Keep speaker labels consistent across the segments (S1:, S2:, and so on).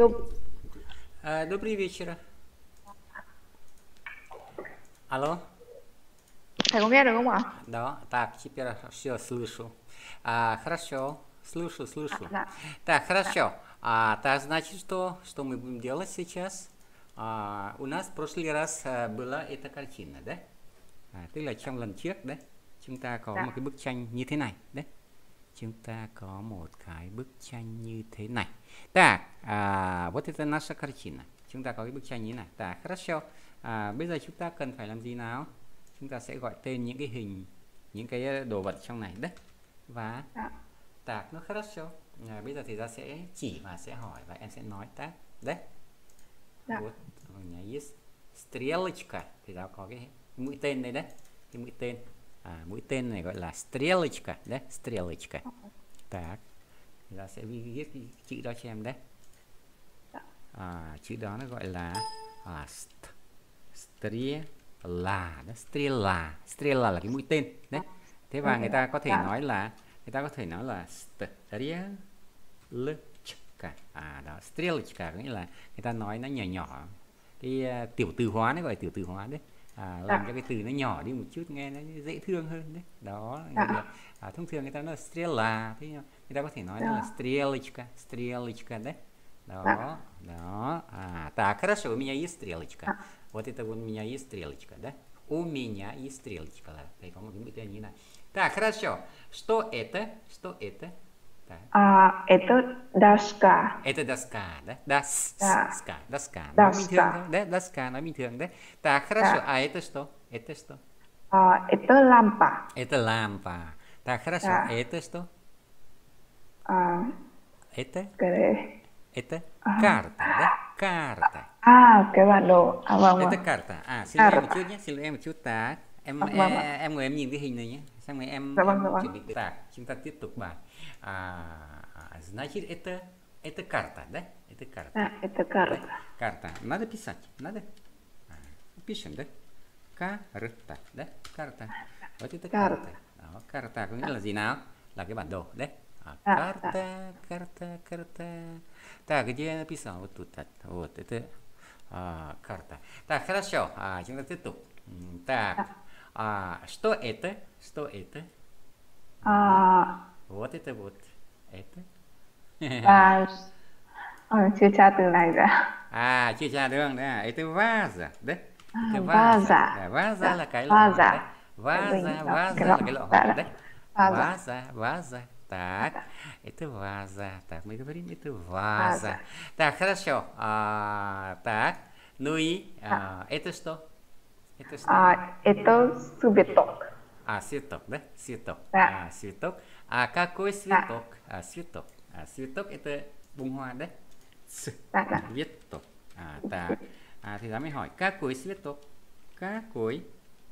S1: Доб... Э, добрый вечер. Алло.
S2: Thầy có nghe được
S1: Да, так, теперь все слышу. А, хорошо, слышу, слышу. Да. Так, хорошо. А, так, значит, что, что мы будем делать сейчас? А, у нас в прошлый раз а, была эта картина, да? À, tức là trong lần trước đấy, chúng ta có dạ. một cái bức tranh như thế này đấy. Chúng ta có một cái bức tranh như thế này. Так, а, вот это наша картина. Chúng ta có cái bức tranh như thế này. Так, хорошо. À, bây giờ chúng ta cần phải làm gì nào? Chúng ta sẽ gọi tên những cái hình, những cái ờ, đồ vật trong này. Đấy. Và так, dạ. ну хорошо. À, bây giờ thì ta sẽ chỉ và sẽ hỏi và em sẽ nói. Так, đấy. Да. Вот у меня есть стрелочка. Thì ta có cái mũi tên đây đấy. Cái mũi tên. À, mũi tên này gọi là стрелочка. Đấy, стрелочка. Так. Dạ là sẽ viết cái chữ đó cho em đấy dạ. à, chữ đó nó gọi là à, st strela đó strela strela là cái mũi tên đấy thế và người ta có thể dạ. nói là người ta có thể nói là strelchka à đó strelchka có nghĩa là người ta nói nó nhỏ nhỏ cái uh, tiểu từ hóa nó gọi là tiểu từ hóa đấy à, làm dạ. cho cái từ nó nhỏ đi một chút nghe nó dễ thương hơn đấy đó dạ. người, à, thông thường người ta nói strela thế người ta có thể nói dạ. là стрелочка стрелочка đấy đó dạ. đó а, так хорошо у меня есть стрелочка вот это вот у меня есть стрелочка да у меня есть стрелочка да, так хорошо что это что это А, ah, itu
S2: dasca
S1: itu dasca да? dasca dasca dasca доска. dasca Да, доска, но да? хорошо. А это что? Это что?
S2: это лампа.
S1: Это лампа. Так, хорошо. это что? это? Это карта, да? Карта. À, cái bản đồ. À, vâng, xin lỗi em một chút nhé, xin lỗi em một chút Em em, em ngồi em nhìn cái hình này nhé. Xong rồi em, em chuẩn bị tạc. Chúng ta tiếp tục bài. А, а, значит, это, это карта, да? Это карта. Да, это карта. Да? Карта. Надо писать, надо? А, пишем, да? Карта, да? Карта. Вот это карта. Карта. Đó, карта. Có nghĩa а, да карта, карта, карта. Так, где я написал? Вот тут. Вот, это а, карта. Так, хорошо. А, чем ты тут? Так, а, что это? Что это? А, вот это вот. Это? Và
S2: ở chưa tra từ này ra.
S1: Это ваза, да? ваза. Ваза là cái Ваза. Ваза, ваза Ваза, ваза. Так, это ваза. Так, мы говорим, это ваза. Так, хорошо. А, так, ну и а, это что? Это что? А,
S2: это цветок.
S1: А, цветок, да? Цветок. Да. А, цветок. à cối kakoi suitok dạ. à suitok à suitok itu bung hoa đấy dạ, dạ. viết tục à ta à thì giáo mới hỏi kakoi suitok kakoi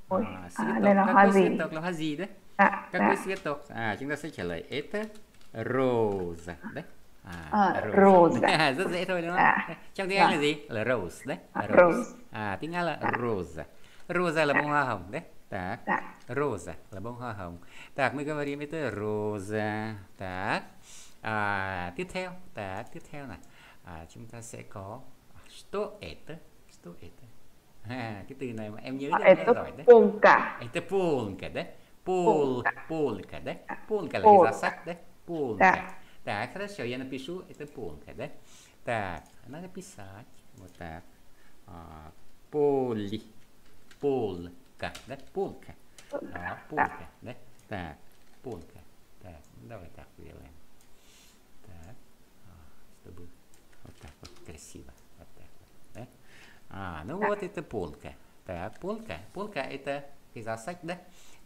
S1: Ôi, à, à, đây là hoa gì? là hoa gì đấy? À, các dạ. quý suitok à chúng ta sẽ trả lời ether rose đấy à, à, rose, rose. rất dễ thôi đúng không à, trong tiếng dạ. anh là gì là rose đấy à, rose. rose à tiếng anh là rose rose là bông hoa hồng đấy Так. так. Роза. Лабон Так, мы говорим, это роза. Так. а, tiếp Так, tiếp theo này. À, chúng ta sẽ có что это? Что это? а, cái từ này mà em nhớ à, rất giỏi đấy. Polka. Это полка, да? Полка, полка, да? Полка là cái giá sách đấy. Полка. Так. так, хорошо, я напишу, это полка, да? Так, надо писать. Вот так. А, поли. Пол. Полка, да? Полка. Да, полка, да? Так, полка. Так, ну, давай так сделаем. Так, чтобы вот так вот красиво. Вот так вот, да? А, ну так. вот это полка. Так, полка. Полка это казасать, да?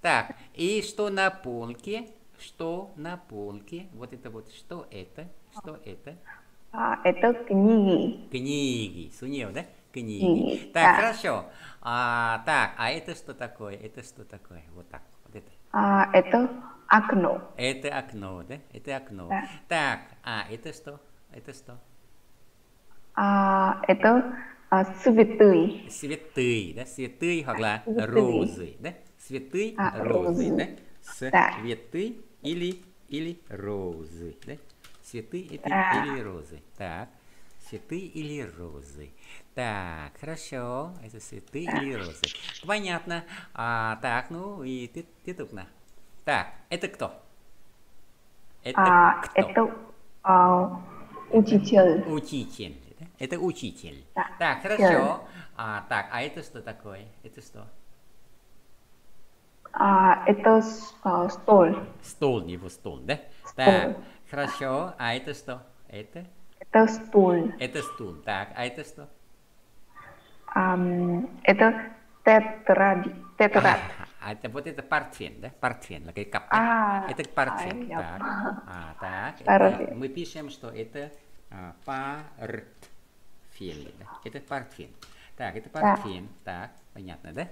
S1: Так, и что на полке? Что на полке? Вот это вот, что это? Что это?
S2: А, это книги.
S1: Книги. Сунел, да? книги. книги. Так, да. хорошо. А, так, а это что такое? Это что такое? Вот так. Вот это. А, это окно. Это окно, да? Это окно. Да. Так, а это что? Это что?
S2: А, это а, святый.
S1: Святый, да? Святый, hoặc là розы, да? Святый, а, розы, розы, да? Святый да. или, или розы, да? Цветы это да. или розы. Так. Цветы или розы? Так, хорошо. Это цветы или розы? Понятно. А, так, ну и ты, ты тут на. Так, это кто? Это а,
S2: кто? Это а, учитель.
S1: Учитель. Да? Это учитель. Да. Так, хорошо. А, так, а это что такое? Это что?
S2: А, это а, стол.
S1: Стол, его стол, да? Стол. Так, хорошо. А это что? Это?
S2: Это стул.
S1: Это стул, так. А это что?
S2: Um, это тетраби, тетрад.
S1: А, а это вот это портфель, да? Портфель, like cup, а, это портфель. А, так. А, так. Это, мы пишем, что это а, портфель. Да? Это портфель. Так, это портфель. Да. Так, понятно, да?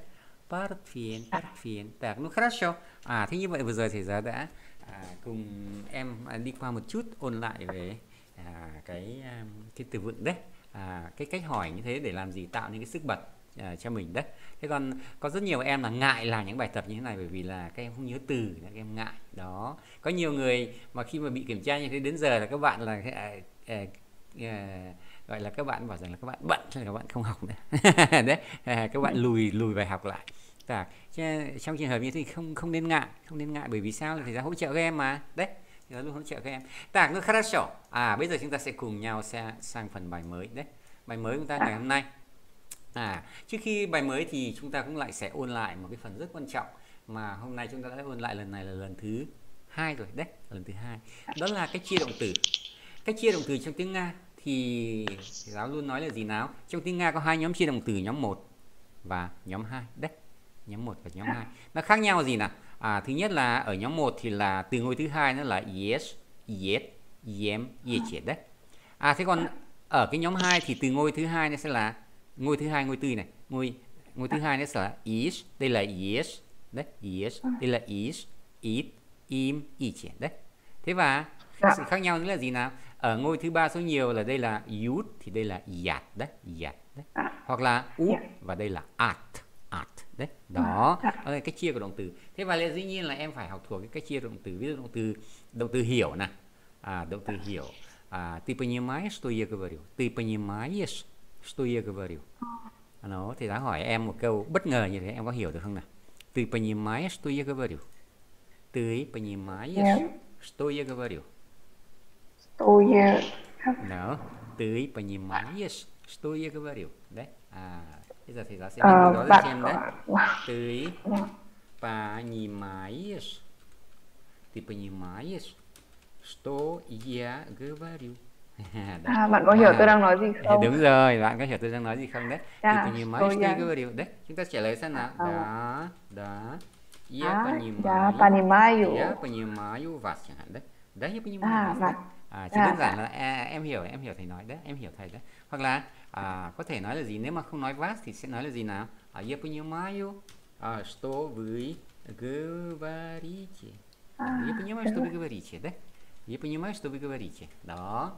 S1: Портфель, портфель. Так, ну хорошо. À, thế như vậy vừa rồi thì giờ đã à, cùng em đi qua một chút ôn lại về à, cái à, cái từ vựng đấy à, cái cách hỏi như thế để làm gì tạo nên cái sức bật à, cho mình đấy thế còn có rất nhiều em là ngại làm những bài tập như thế này bởi vì là các em không nhớ từ các em ngại đó có nhiều người mà khi mà bị kiểm tra như thế đến giờ là các bạn là à, à, à, gọi là các bạn bảo rằng là các bạn bận cho các bạn không học nữa đấy à, các bạn lùi lùi bài học lại Đã. trong trường hợp như thế thì không không nên ngại không nên ngại bởi vì sao là phải ra hỗ trợ các em mà đấy giáo dục hỗ trợ các em nó khá là хорошо à bây giờ chúng ta sẽ cùng nhau sẽ sang phần bài mới đấy bài mới chúng ta ngày hôm nay à trước khi bài mới thì chúng ta cũng lại sẽ ôn lại một cái phần rất quan trọng mà hôm nay chúng ta đã ôn lại lần này là lần thứ hai rồi đấy lần thứ hai đó là cái chia động từ cách chia động từ trong tiếng nga thì giáo luôn nói là gì nào trong tiếng nga có hai nhóm chia động từ nhóm 1 và nhóm 2 đấy nhóm 1 và nhóm 2 nó khác nhau gì nào à, thứ nhất là ở nhóm 1 thì là từ ngôi thứ hai nó là yes yes yem yes à. chết đấy à thế còn à. ở cái nhóm 2 thì từ ngôi thứ hai nó sẽ là ngôi thứ hai ngôi tư này ngôi ngôi thứ à. hai nó sẽ là is đây là yes đấy yes đây là is it im y triển đấy thế và dạ. sự khác nhau là gì nào ở ngôi thứ ba số nhiều là đây là yut thì đây là yat đấy yat đấy hoặc là út dạ. và đây là at đấy vâng. dạ. đó là cách chia của động từ thế và lẽ dĩ nhiên là em phải học thuộc cái cách chia động từ ví dụ động từ động từ hiểu nè à, động từ hiểu à, ты понимаешь что я говорю ты понимаешь что я говорю nó thì đã hỏi em một câu bất ngờ như thế em có hiểu được không nào ты понимаешь что я говорю ты понимаешь что я говорю
S2: что я
S1: no ты понимаешь что я говорю đấy à bây giờ thầy giáo sẽ à, nói uh, cho em đấy tới понимаешь ты понимаешь что я говорю Đấy. À, bạn có hiểu à, tôi đang nói gì không? Đúng rồi, bạn có hiểu tôi đang nói gì không đấy? Да, ты понимаешь, я... ты говорю. Đấy, chúng ta trả lời xem nào. À. Да, да. ya а, понимаю. Да, понимаю. Я chẳng hạn Đấy, да, я понимаю. À, вас à, chỉ dạ. đơn giản là à, em hiểu em hiểu thầy nói đấy em hiểu thầy đấy hoặc là à, có thể nói là gì nếu mà không nói vast thì sẽ nói là gì nào а я понимаю а что вы говорите я понимаю что вы говорите đấy я понимаю что вы говорите đó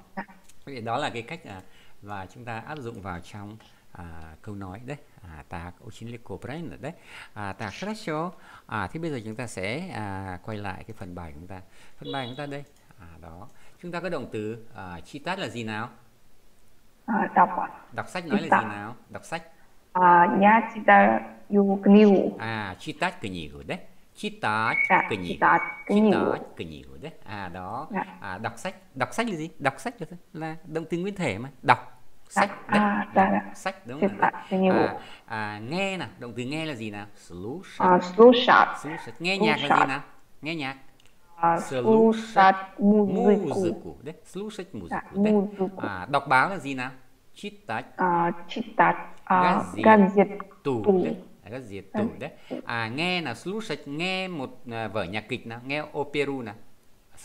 S1: thì dạ. đó là cái cách à, và chúng ta áp dụng vào trong à, câu nói đấy à, так очень легко правильно đấy à, так хорошо à, thì bây giờ chúng ta sẽ à, quay lại cái phần bài của chúng ta phần bài của chúng ta đây à, đó chúng ta có động từ à, chi tát là gì nào à, đọc đọc sách nói là gì nào đọc sách à nhà chi tát
S2: yu kniu
S1: à chi tát cái gì đấy chi tát à, cái gì chi tát
S2: cái
S1: gì đấy à đó dạ. à, đọc sách đọc sách là gì đọc sách là, là động từ nguyên thể mà đọc sách dạ. đấy. À, dạ, đọc, sách đúng không à, à, nghe nè động từ nghe là gì nào слушать à, слушать nghe nhạc là gì nào nghe nhạc слушать музыку. музыку đấy. Слушать музыку. Да, đấy. музыку. À, đọc báo là gì nào? Читать.
S2: À, читать. À, газету. Газету.
S1: Газету. Đấy. À, nghe là слушать, nghe một à, vở nhạc kịch nào, nghe operu nào.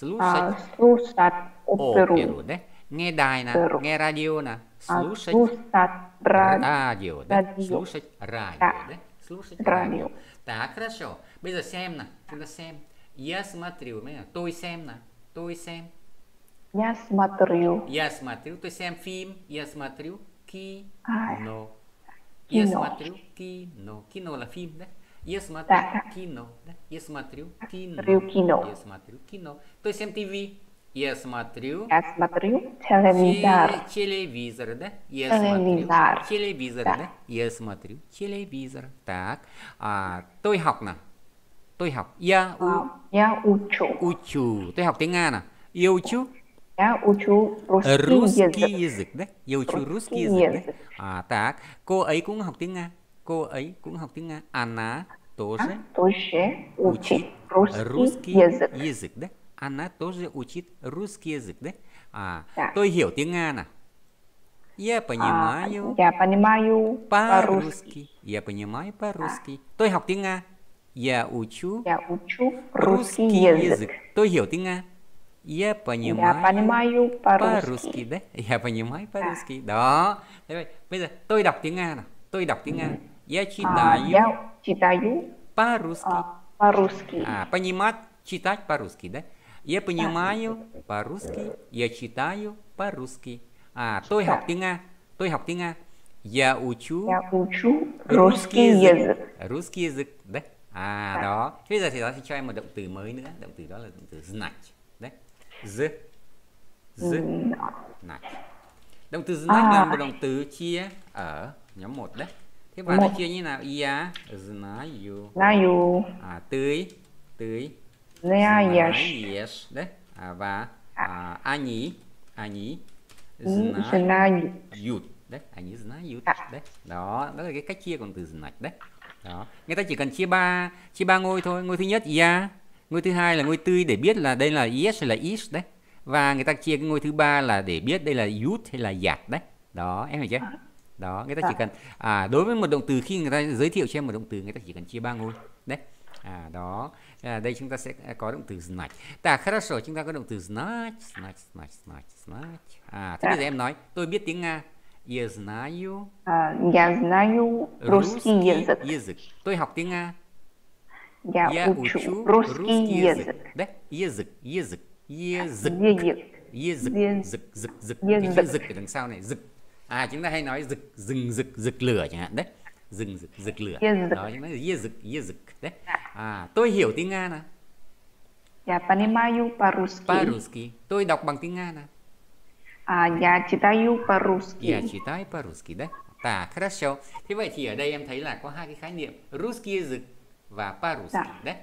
S1: Слушать. À, слушать оперу. оперу. Đấy. Nghe đài nào, nghe radio nào. Слушать. А, слушать радио. Да. Слушать радио. Да. Слушать радио. Так, хорошо. Bây giờ xem nào, chúng ta xem. Я смотрю, понимаете? Ну сэм на. nè. Tôi xem.
S2: Я смотрю.
S1: Я смотрю. Tôi сэм фильм. Я смотрю. Кино. Я смотрю кино. Кино ла фильм да. Я смотрю кино. Да? Я смотрю кино. кино. Я смотрю кино. То есть MTV. Я смотрю. Я смотрю телевизор. Телевизор, да? Я смотрю телевизор, да. да? Я смотрю телевизор. Так, а, tôi học nào? tôi học ya u ya u chủ u chủ tôi học tiếng nga nè yêu chú Я учу русский, русский язык. язык, да? Я учу русский, русский язык, язык. Да? А, так. Cô ấy cũng học tiếng Nga. Cô ấy cũng học tiếng Nga. Она тоже, тоже учит русский, русский язык. язык, да? Она тоже учит русский язык, да? À, да. tôi hiểu tiếng Nga nè. Я понимаю. А, я понимаю по-русски. Я понимаю по-русски. Tôi học tiếng Nga. Я учу, я учу русский, русский язык. язык. Tôi hiểu tiếng Nga. Я понимаю, я понимаю по-русски. По да? Я понимаю по-русски. Да. Đó. Thế bây giờ tôi đọc tiếng Nga nào. Tôi đọc Я а, читаю. А, я
S2: читаю по-русски. А, по-русски. А,
S1: понимать, читать по-русски, да? Я понимаю да. по-русски. Я читаю по-русски. À, tôi học Ты Nga. Tôi học tiếng Nga. Я учу. Я учу русский, русский язык. язык. Русский язык, да? à Phải. Dạ. đó thế bây giờ thì đó thì cho em một động từ mới nữa động từ đó là động từ snatch đấy z z ừ. znać động từ snatch à. là một động từ chia ở nhóm một đấy thế và nó chia như nào ia snatch znayu znayu à tưới tưới znajesz đấy à, và à, à nhí nhí. ani ừ, znajut đấy nhí snatch znajut à. đấy đó đó là cái cách chia còn từ snatch đấy đó người ta chỉ cần chia ba chia ba ngôi thôi ngôi thứ nhất yeah ngôi thứ hai là ngôi tươi để biết là đây là yes hay là is đấy và người ta chia cái ngôi thứ ba là để biết đây là youth hay là giạt đấy đó em hiểu chưa à. đó người ta dạ. chỉ cần à đối với một động từ khi người ta giới thiệu cho em một động từ người ta chỉ cần chia ba ngôi đấy à đó à, đây chúng ta sẽ à, có động từ snatch ta хорошо chúng ta có động từ snatch snatch snatch snatch znać à thế bây dạ. giờ em nói tôi biết tiếng nga Я знаю.
S2: Я знаю русский язык.
S1: Язык. Tôi học tiếng Nga. Я, я учу, учу русский, русский язык. язык. Да, язык, язык, язык. Язык. Язык, язык, язык, язык. Cái chữ языk ở đằng sau này, язык. À chúng ta hay nói rực rừng rực rực lửa chẳng hạn đấy. Rừng rực rực lửa. Язык. Đó chúng ta nói язык, язык đấy. À tôi hiểu tiếng Nga nè. Я
S2: понимаю по-русски. По-русски.
S1: Tôi đọc bằng tiếng Nga nè.
S2: À, я читаю
S1: по-русски. Я читаю по-русски, да? Так, хорошо. Thế vậy thì ở đây em thấy là có hai cái khái niệm русский язык và по-русски, да. Dạ. đấy.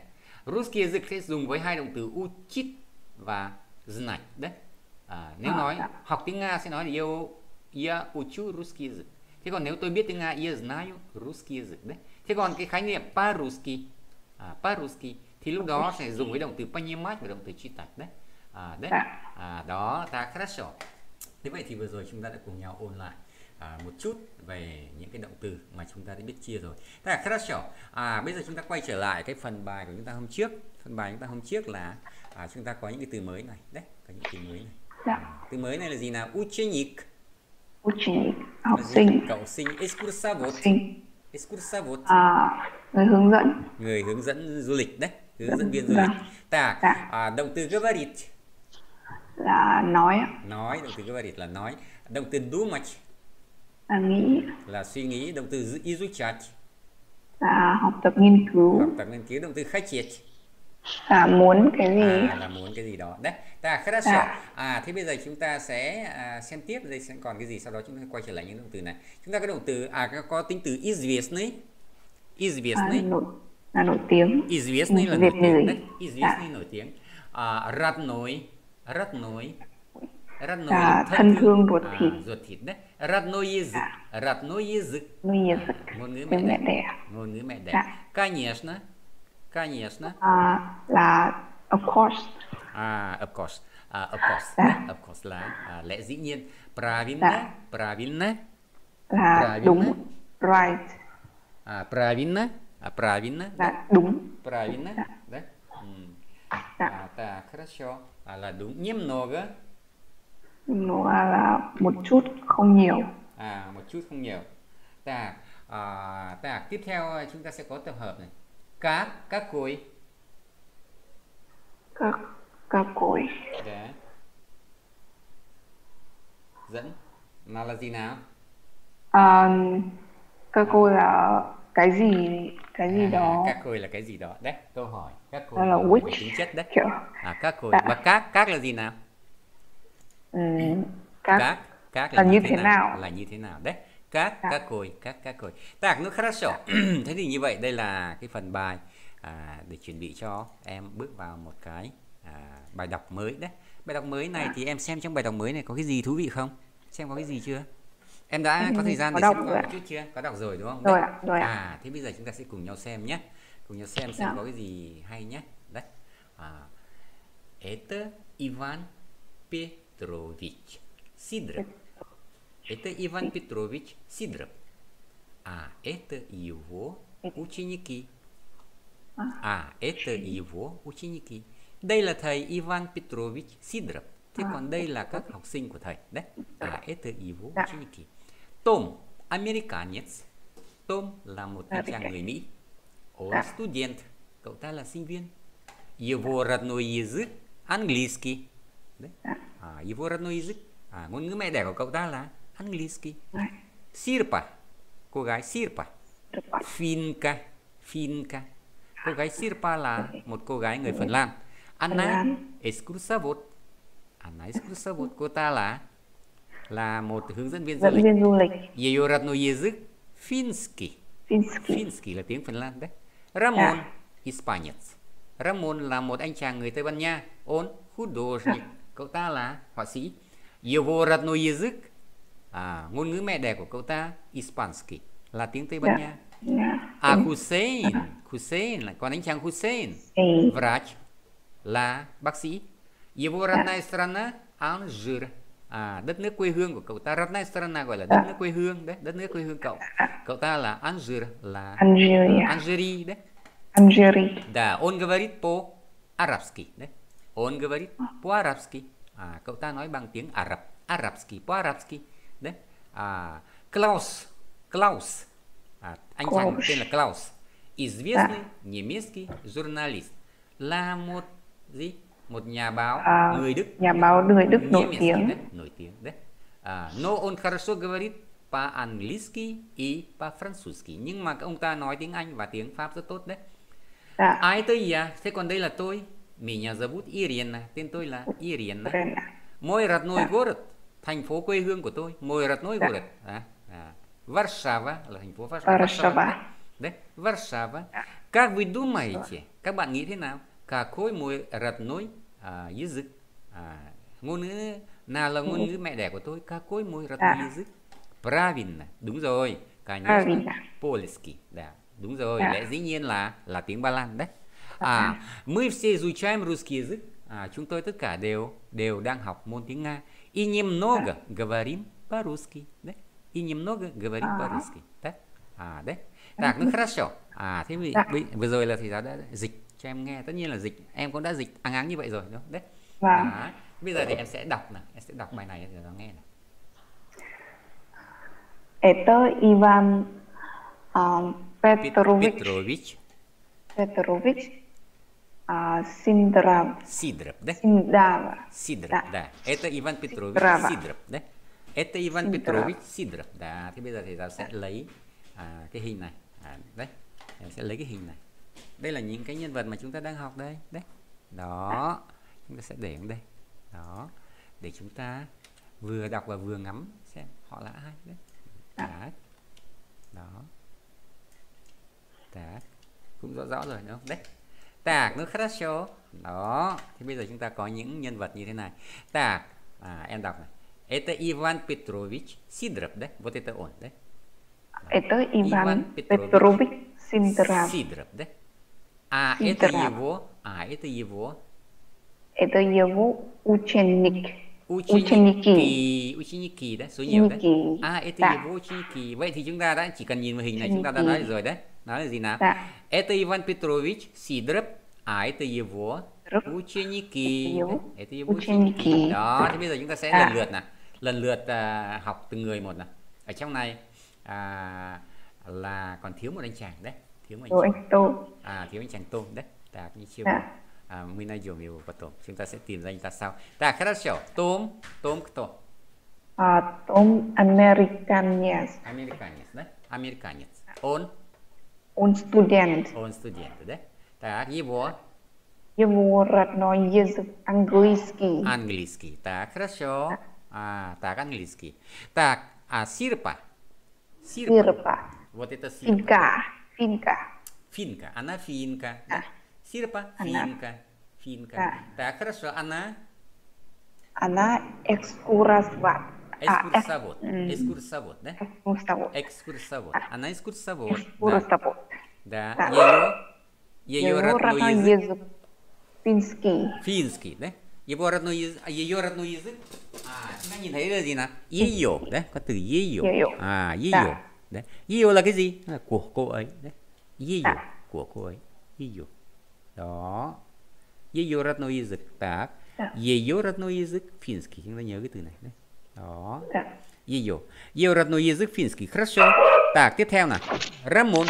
S1: Русский язык sẽ dùng với hai động từ учить và знать, đấy. À, nếu à, nói да. Dạ. học tiếng Nga sẽ nói là yo я учу русский язык. Thế còn nếu tôi biết tiếng Nga, я знаю русский язык, đấy. Thế còn cái khái niệm по-русски, à, по-русски thì lúc đó sẽ dùng với động từ понимать và động từ читать, đấy. À, đấy. Да. Dạ. À, đó, так, хорошо. Thế vậy thì vừa rồi chúng ta đã cùng nhau ôn lại à, một chút về những cái động từ mà chúng ta đã biết chia rồi. Thế là хорошо. À bây giờ chúng ta quay trở lại cái phần bài của chúng ta hôm trước. Phần bài chúng ta hôm trước là à, chúng ta có những cái từ mới này. Đấy, có những từ mới này. Dạ. À, từ mới này là gì nào? Ученик.
S2: Ученик, học sinh. Cậu
S1: sinh Học sinh. À, người hướng dẫn. Người hướng dẫn du lịch đấy, hướng dẫn viên du vâng. lịch. Dạ. Ta, à, động từ gabarit
S2: là nói
S1: nói động từ говорит là nói động từ думать là nghĩ là suy nghĩ động từ изучать
S2: là học tập nghiên cứu học
S1: tập nghiên cứu động từ хотеть là muốn cái gì à, là muốn cái gì đó đấy ta хорошо à. à thế bây giờ chúng ta sẽ à, xem tiếp đây sẽ còn cái gì sau đó chúng ta quay trở lại những động từ này chúng ta có động từ à có tính từ известный известный à, nổi, là nổi tiếng известный là nổi tiếng đấy известный à. nổi tiếng родной à, родной, родной, да, thân thương ruột thịt, à, ruột thịt đấy, родной язык, да. родной язык, родной язык, ngôn ngữ mẹ đẻ, đẻ. ngôn ngữ mẹ đẻ, да. конечно, конечно, à, а,
S2: là of course,
S1: à, а, of course, à, а, of course, да. of course là à, lẽ dĩ nhiên, правильно, да. правильно, là правильно. đúng, right, à, правильно, à, правильно, да, đúng, правильно, да, да. Ừ. да. À, так, хорошо. à là đúng немного немного à, là
S2: một chút không nhiều
S1: à một chút không nhiều ta à, так tiếp theo à, chúng ta sẽ có tập hợp này các các cối
S2: các các cối
S1: Đấy. Dạ. dẫn nào là gì nào
S2: à, các cô là cái gì cái gì à, đó các
S1: khôi là cái gì đó đấy câu hỏi các khôi là, là tính chất đấy kiểu... à các khôi dạ. và các các là gì nào
S2: ừ, các các,
S1: các là, là như, thế, thế nào? nào là như thế nào đấy các dạ. các khôi các các khôi nó khá là dạ. thế thì như vậy đây là cái phần bài à, để chuẩn bị cho em bước vào một cái à, bài đọc mới đấy bài đọc mới này dạ. thì em xem trong bài đọc mới này có cái gì thú vị không xem có cái gì chưa em đã có thời gian có để đọc xem rồi một chút chưa có đọc rồi đúng không rồi ạ rồi ạ à thế bây giờ chúng ta sẽ cùng nhau xem nhé cùng nhau xem xem dạ. có cái gì hay nhé đấy à, это Иван Петрович Сидоров это Иван Петрович Сидоров а это его ученики а это его ученики đây là thầy Ivan Petrovich Sidorov Thế ờ. còn đây là các học sinh của thầy. Đấy, là это его ученики. tom американец. Том là một dạ, chàng người Mỹ. o dạ. student Cậu ta là sinh viên. Его родной язык английский. Đấy. Dạ. À, его родной язык. À, ngôn ngữ mẹ đẻ của cậu ta là английский. Sirpa, cô gái Sirpa. finka finka Cô gái Sirpa là một cô gái người Phần Lan. Anna Escursavot Она искусство вот ta là là một hướng dẫn viên du lịch. Viên du lịch. Её родной язык финский. Финский. là tiếng Phần Lan đấy. Ramon, à. Dạ. Испанец. Ramon là một anh chàng người Tây Ban Nha. On художник. Dạ. Cậu ta là họa sĩ. Его родной à, ngôn ngữ mẹ đẻ của cậu ta Ispanski là tiếng Tây Ban dạ. Nha. À Hussein, Hussein là con anh chàng Hussein. Vrach là bác sĩ Его родная страна Алжир. À, đất nước quê hương của cậu ta родная gọi là dạ. đất nước quê hương đấy, đất nước quê hương cậu. Dạ. Cậu ta là Алжир là Algeria. Ờ, Algeria đấy.
S2: Algeria.
S1: Да, он говорит по-арабски đấy. Он говорит по-арабски. À, cậu ta nói bằng tiếng Ả Rập, арабски по-арабски đấy. À, Klaus, Klaus. À, anh chàng tên là Klaus. Dạ. Известный немецкий журналист. Là một gì? một nhà báo à, người Đức nhà báo người Đức nổi tiếng nổi tiếng đấy à, no on хорошо говорит по английски и по французски nhưng mà ông ta nói tiếng Anh và tiếng Pháp rất tốt đấy à. ai tới à thế còn đây là tôi меня зовут Ирина tên tôi là Ирина мой родной à. город dạ. thành phố quê hương của tôi môi родной город à, à. Warsaw là thành phố Warsaw, Warsaw. đấy Warsaw à. Dạ. các вы думаете các bạn nghĩ thế nào какой мой родной à, язык à, ngôn ngữ nào là ngôn ngữ mẹ đẻ của tôi какой мой родной à. язык правильно đúng rồi конечно польский да đúng rồi à. dĩ nhiên là là tiếng ba lan đấy dạ. à мы все изучаем русский язык à, chúng tôi tất cả đều đều đang học môn tiếng nga и немного говорим по-русски đấy и немного говорим по-русски đấy à đấy так ну хорошо à thế vì, dạ. vừa rồi là thầy giáo đã dịch cho em nghe tất nhiên là dịch em cũng đã dịch áng áng như vậy rồi đúng đấy vâng. Đó. bây giờ thì em sẽ đọc nè em sẽ đọc bài này để nó nghe này
S2: Это Иван а, Петрович,
S1: Петрович.
S2: Петрович а, Синдрав.
S1: Сидров, да?
S2: Синдрава.
S1: Сидров, да. Это Иван Петрович Сидрова. Сидров, да? Это Иван Петрович Сидров, да. Thế bây giờ thì ta sẽ lấy à, cái hình này. À, đấy, em sẽ lấy cái hình này đây là những cái nhân vật mà chúng ta đang học đây đấy đó chúng ta sẽ để ở đây đó để chúng ta vừa đọc và vừa ngắm xem họ là ai đấy đấy đó đấy cũng rõ rõ rồi đúng không đấy nước khát хорошо. Đó. Thì bây giờ chúng ta có những nhân vật như thế này. Так, à, em đọc này. Это Иван Петрович Сидоров, đấy. Вот это он, đấy.
S2: Это Иван, Иван Петрович, Петрович Сидоров. Сидоров, да?
S1: А Интернат. это его, а это его.
S2: Это его ученик. Ученики, ученики,
S1: ученики đó, số nhiều ученики. đấy. À, это да. его ученики. Vậy thì chúng ta đã chỉ cần nhìn vào hình này ученики. chúng ta đã nói rồi đấy. Đó là gì nào? Да. Это Иван Петрович Сидоров, а это его ученики. Это его ученики. Đó, thì bây giờ chúng ta sẽ да. Dạ. lần lượt nè, lần lượt à, học từng người một nè. Ở trong này à, là còn thiếu một anh chàng đấy. thiếu anh chàng tô à thiếu anh chàng tô đấy ta như chiêu à mình nói nhiều nhiều bắt đầu chúng ta sẽ tìm ra anh ta sau ta khá là sẹo tôm tôm kto
S2: à tôm american yes
S1: american yes đấy american yes on
S2: on student
S1: on student đấy ta như bố
S2: Его родной язык английский.
S1: Английский. Так, хорошо. А, так, английский. Так, а сирпа?
S2: Сирпа. сирпа.
S1: Вот это сирпа. Сирка. Финка. Финка. Она финка. Да. да? Сирпа она. финка. Финка. Да. Так, хорошо. Она?
S2: Она экскурсовод.
S1: А, экскурсовод. А, э, эс... Экскурсовод, да? Экскурсовод. Экскурсовод. Она экскурсовод. Экскурсовод. Да. да. да. Ее, ее, ее родной, родной язык. язык.
S2: Финский. Финский,
S1: да? Его родной язык. А ее родной язык. А, сюда не thấy là gì nè. Ее, да? Có từ ее. Ее. А, ее. Да. đấy yêu là cái gì là của cô ấy đấy yêu của cô ấy yêu đó ее родной язык так ее родной язык финский chúng ta nhớ cái từ này đấy đó ее ее родной язык финский хорошо так tiếp theo nào Ramon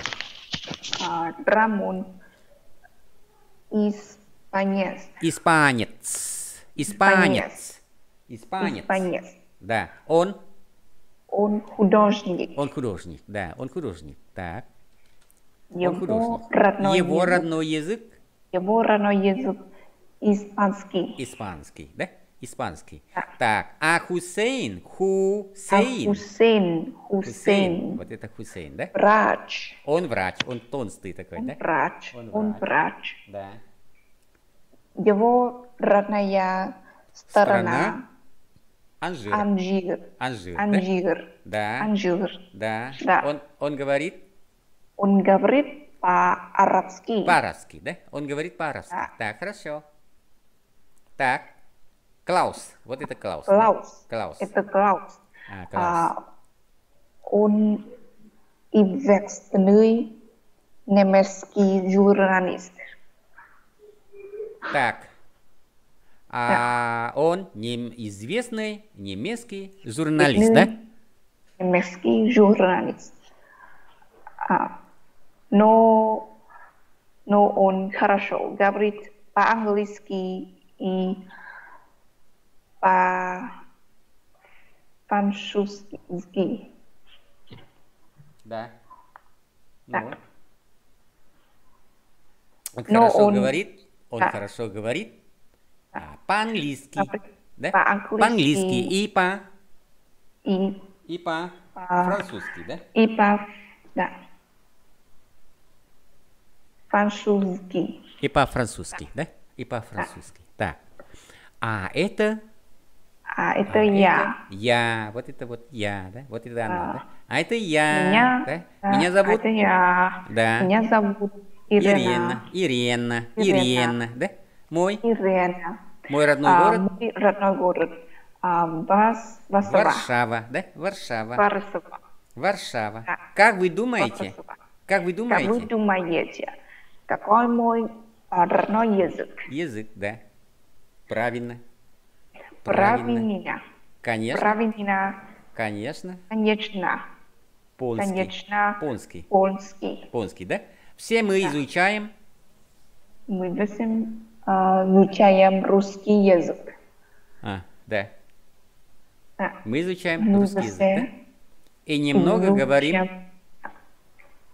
S2: Ramon Испанец.
S1: Испанец. Испанец. Испанец. Испанец. Да. Он Он художник. Он художник, да, он художник. Так. Его он художник. Родной Его язык. родной язык.
S2: Его родной язык испанский.
S1: Испанский, да? Испанский. Да. Так, а Хусейн, а Хусейн. А Хусейн, Хусейн. Вот это Хусейн, да? Врач. Он врач, он толстый такой, он да? Врач. Он, он врач. врач. Да.
S2: Его родная сторона. сторона
S1: Анжир. Анжир. Анжир. Анжир. Да. Анжир. Да. да. Он, он говорит?
S2: Он говорит
S1: по-арабски. По-арабски, да? Он говорит по-арабски. Да. Так, хорошо. Так. Клаус. Вот это Клаус. Клаус. Да? Клаус. Это Клаус. А, Клаус. А,
S2: он известный немецкий журналист.
S1: Так. А он не известный немецкий журналист, да?
S2: Немецкий журналист. А, но, но он хорошо говорит по-английски и по французски. Да. Ну.
S1: Он Но хорошо он... говорит, он да. хорошо говорит а, по-английски. Да? По-английски. по И по... И, и по... А. Французский, да? И
S2: по... Да. Французский.
S1: И по-французски, да? да? И по-французски. Да. Так. А это...
S2: А это а я.
S1: Это я. Вот это вот я, да? Вот это она, а, да? А это я. Меня, да? да? Меня а зовут... Это я. Да. Меня
S2: зовут Ирина. Ирина.
S1: Ирина. Ирена, Ирена, да?
S2: Мой... Ирена.
S1: Мой родной а, город?
S2: Мой родной город. А, Вас, Васова.
S1: Варшава, да? Варшава.
S2: Варшава.
S1: Варшава. Да. Как вы думаете? Варшава.
S2: Как вы думаете? Как вы думаете? Какой мой а, родной язык?
S1: Язык, да. Правильно. Правильно. Конечно.
S2: Правильно.
S1: Конечно.
S2: Конечно.
S1: Польский. Конечно. Польский. Польский. Польский, да? Все мы да. изучаем.
S2: Мы всем а, изучаем русский язык.
S1: А, да. А. Мы изучаем ну, русский язык, да? И немного изучаем. Ну, говорим...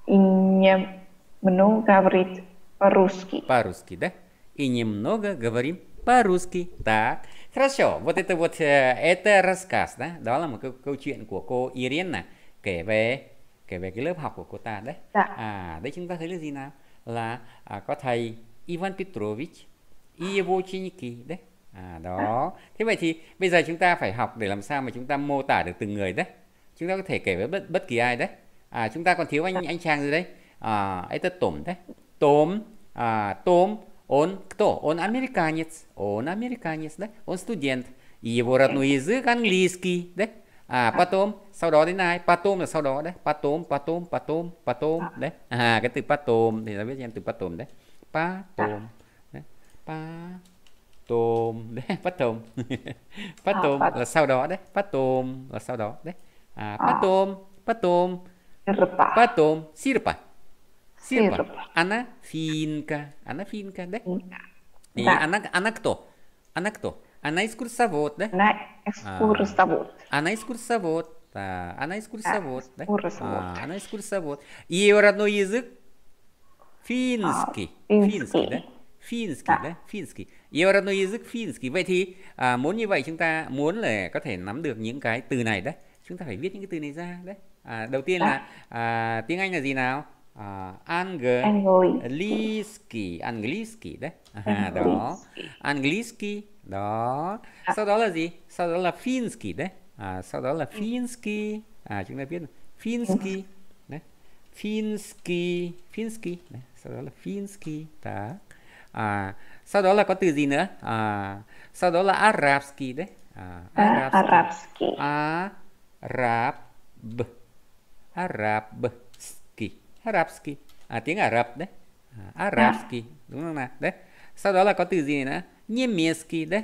S2: И немного говорит
S1: по-русски. По-русски, да? И немного говорим по-русски. Так. Хорошо, вот это вот, э, это рассказ, да? Đó là một câu, câu chuyện của cô Irina kể về kể về cái lớp học của cô ta đấy. Dạ. À, đấy chúng ta thấy là gì nào? Là à, có thầy Ivan Petrovich и его kỳ đấy à đó thế vậy thì bây giờ chúng ta phải học để làm sao mà chúng ta mô tả được từng người đấy chúng ta có thể kể với bất bất kỳ ai đấy à chúng ta còn thiếu anh anh chàng gì đấy à ấy tất tổm đấy tổm à tổm он кто он американец он американец đấy он студент его родной язык английский đấy à patom sau đó đến ai patom là sau đó đấy patom patom patom patom đấy à cái từ patom thì ta biết em từ patom đấy patom Pá tôm đấy phát tôm phát à, tôm phát. là sau đó đấy phát tôm là sau đó đấy à, phát à. tôm sirpa. sirpa она финка она финка да? и она она кто она кто она экскурсовод да она экскурсовод а, она экскурсовод да она экскурсовод да, экскурсовод. А, она экскурсовод и ее родной язык финский, финский да Finsky dạ. đấy, Finsky. Iorano Yuzik Finsky. Vậy thì à, muốn như vậy chúng ta muốn là có thể nắm được những cái từ này đấy. Chúng ta phải viết những cái từ này ra đấy. À, đầu tiên dạ. là à, tiếng Anh là gì nào? À, Anglisky, Anglisky đấy. À, đó. Anglisky đó. Dạ. Sau đó là gì? Sau đó là Finsky đấy. À, sau đó là ừ. Finsky. À chúng ta biết Finsky. Đấy. Finsky, Finsky. Đấy. Sau đó là Finsky. Đó à, sau đó là có từ gì nữa à, sau đó là arabski đấy à, arabski. À, arabski arab arabski arabski à, tiếng ả rập đấy à, arabski à. đúng không nào đấy sau đó là có từ gì nữa немецкий đấy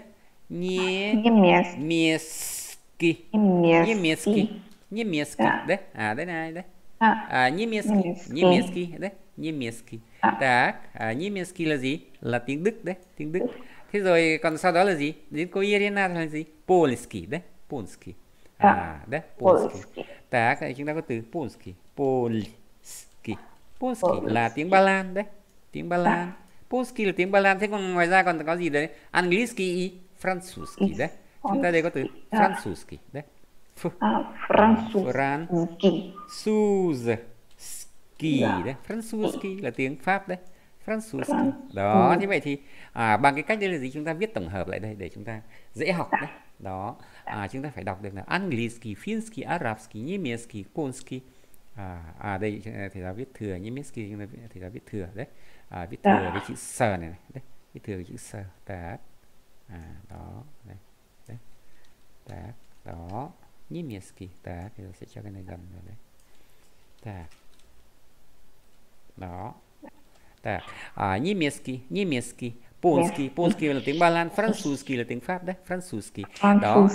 S1: не немецкий немецкий немецкий đấy à đấy này đấy dạ. à, немецкий немецкий đấy немецкий так а, немецкий là gì là tiếng Đức đấy, tiếng Đức. Thế rồi còn sau đó là gì? Đến cô Irina là gì? Polski đấy, Polski. À, dạ. đấy, Polski. Tá, chúng ta có từ Polski, Polski. Polski là tiếng Ba Lan đấy, tiếng Ba Lan. Polski là tiếng Ba Lan. Thế còn ngoài ra còn có gì đấy? Angliski, Francuski đấy. Chúng ta đây có từ dạ. Francuski đấy. F- à, Francuski. Francuski. Ski dạ. đấy, Francuski là tiếng Pháp đấy. Francis vâng. đó ừ. thế vậy thì à, bằng cái cách đấy là gì chúng ta viết tổng hợp lại đây để chúng ta dễ học đấy đó à, chúng ta phải đọc được là Angliski, Finsky, Arabski, Niemiecki, Konski à, à đây à, thì ta viết thừa Niemiecki chúng ta thầy giáo viết thừa đấy à, viết dạ. thừa với chữ sờ này, này đấy viết thừa chữ sờ tát à, đó đây đấy tát đó Niemiecki tát thì sẽ cho cái này gần rồi đấy tát đó Так. А, немецкий, немецкий, польский, yeah. польский là tiếng Ba Lan, французский là tiếng Pháp đấy, французский. Đó.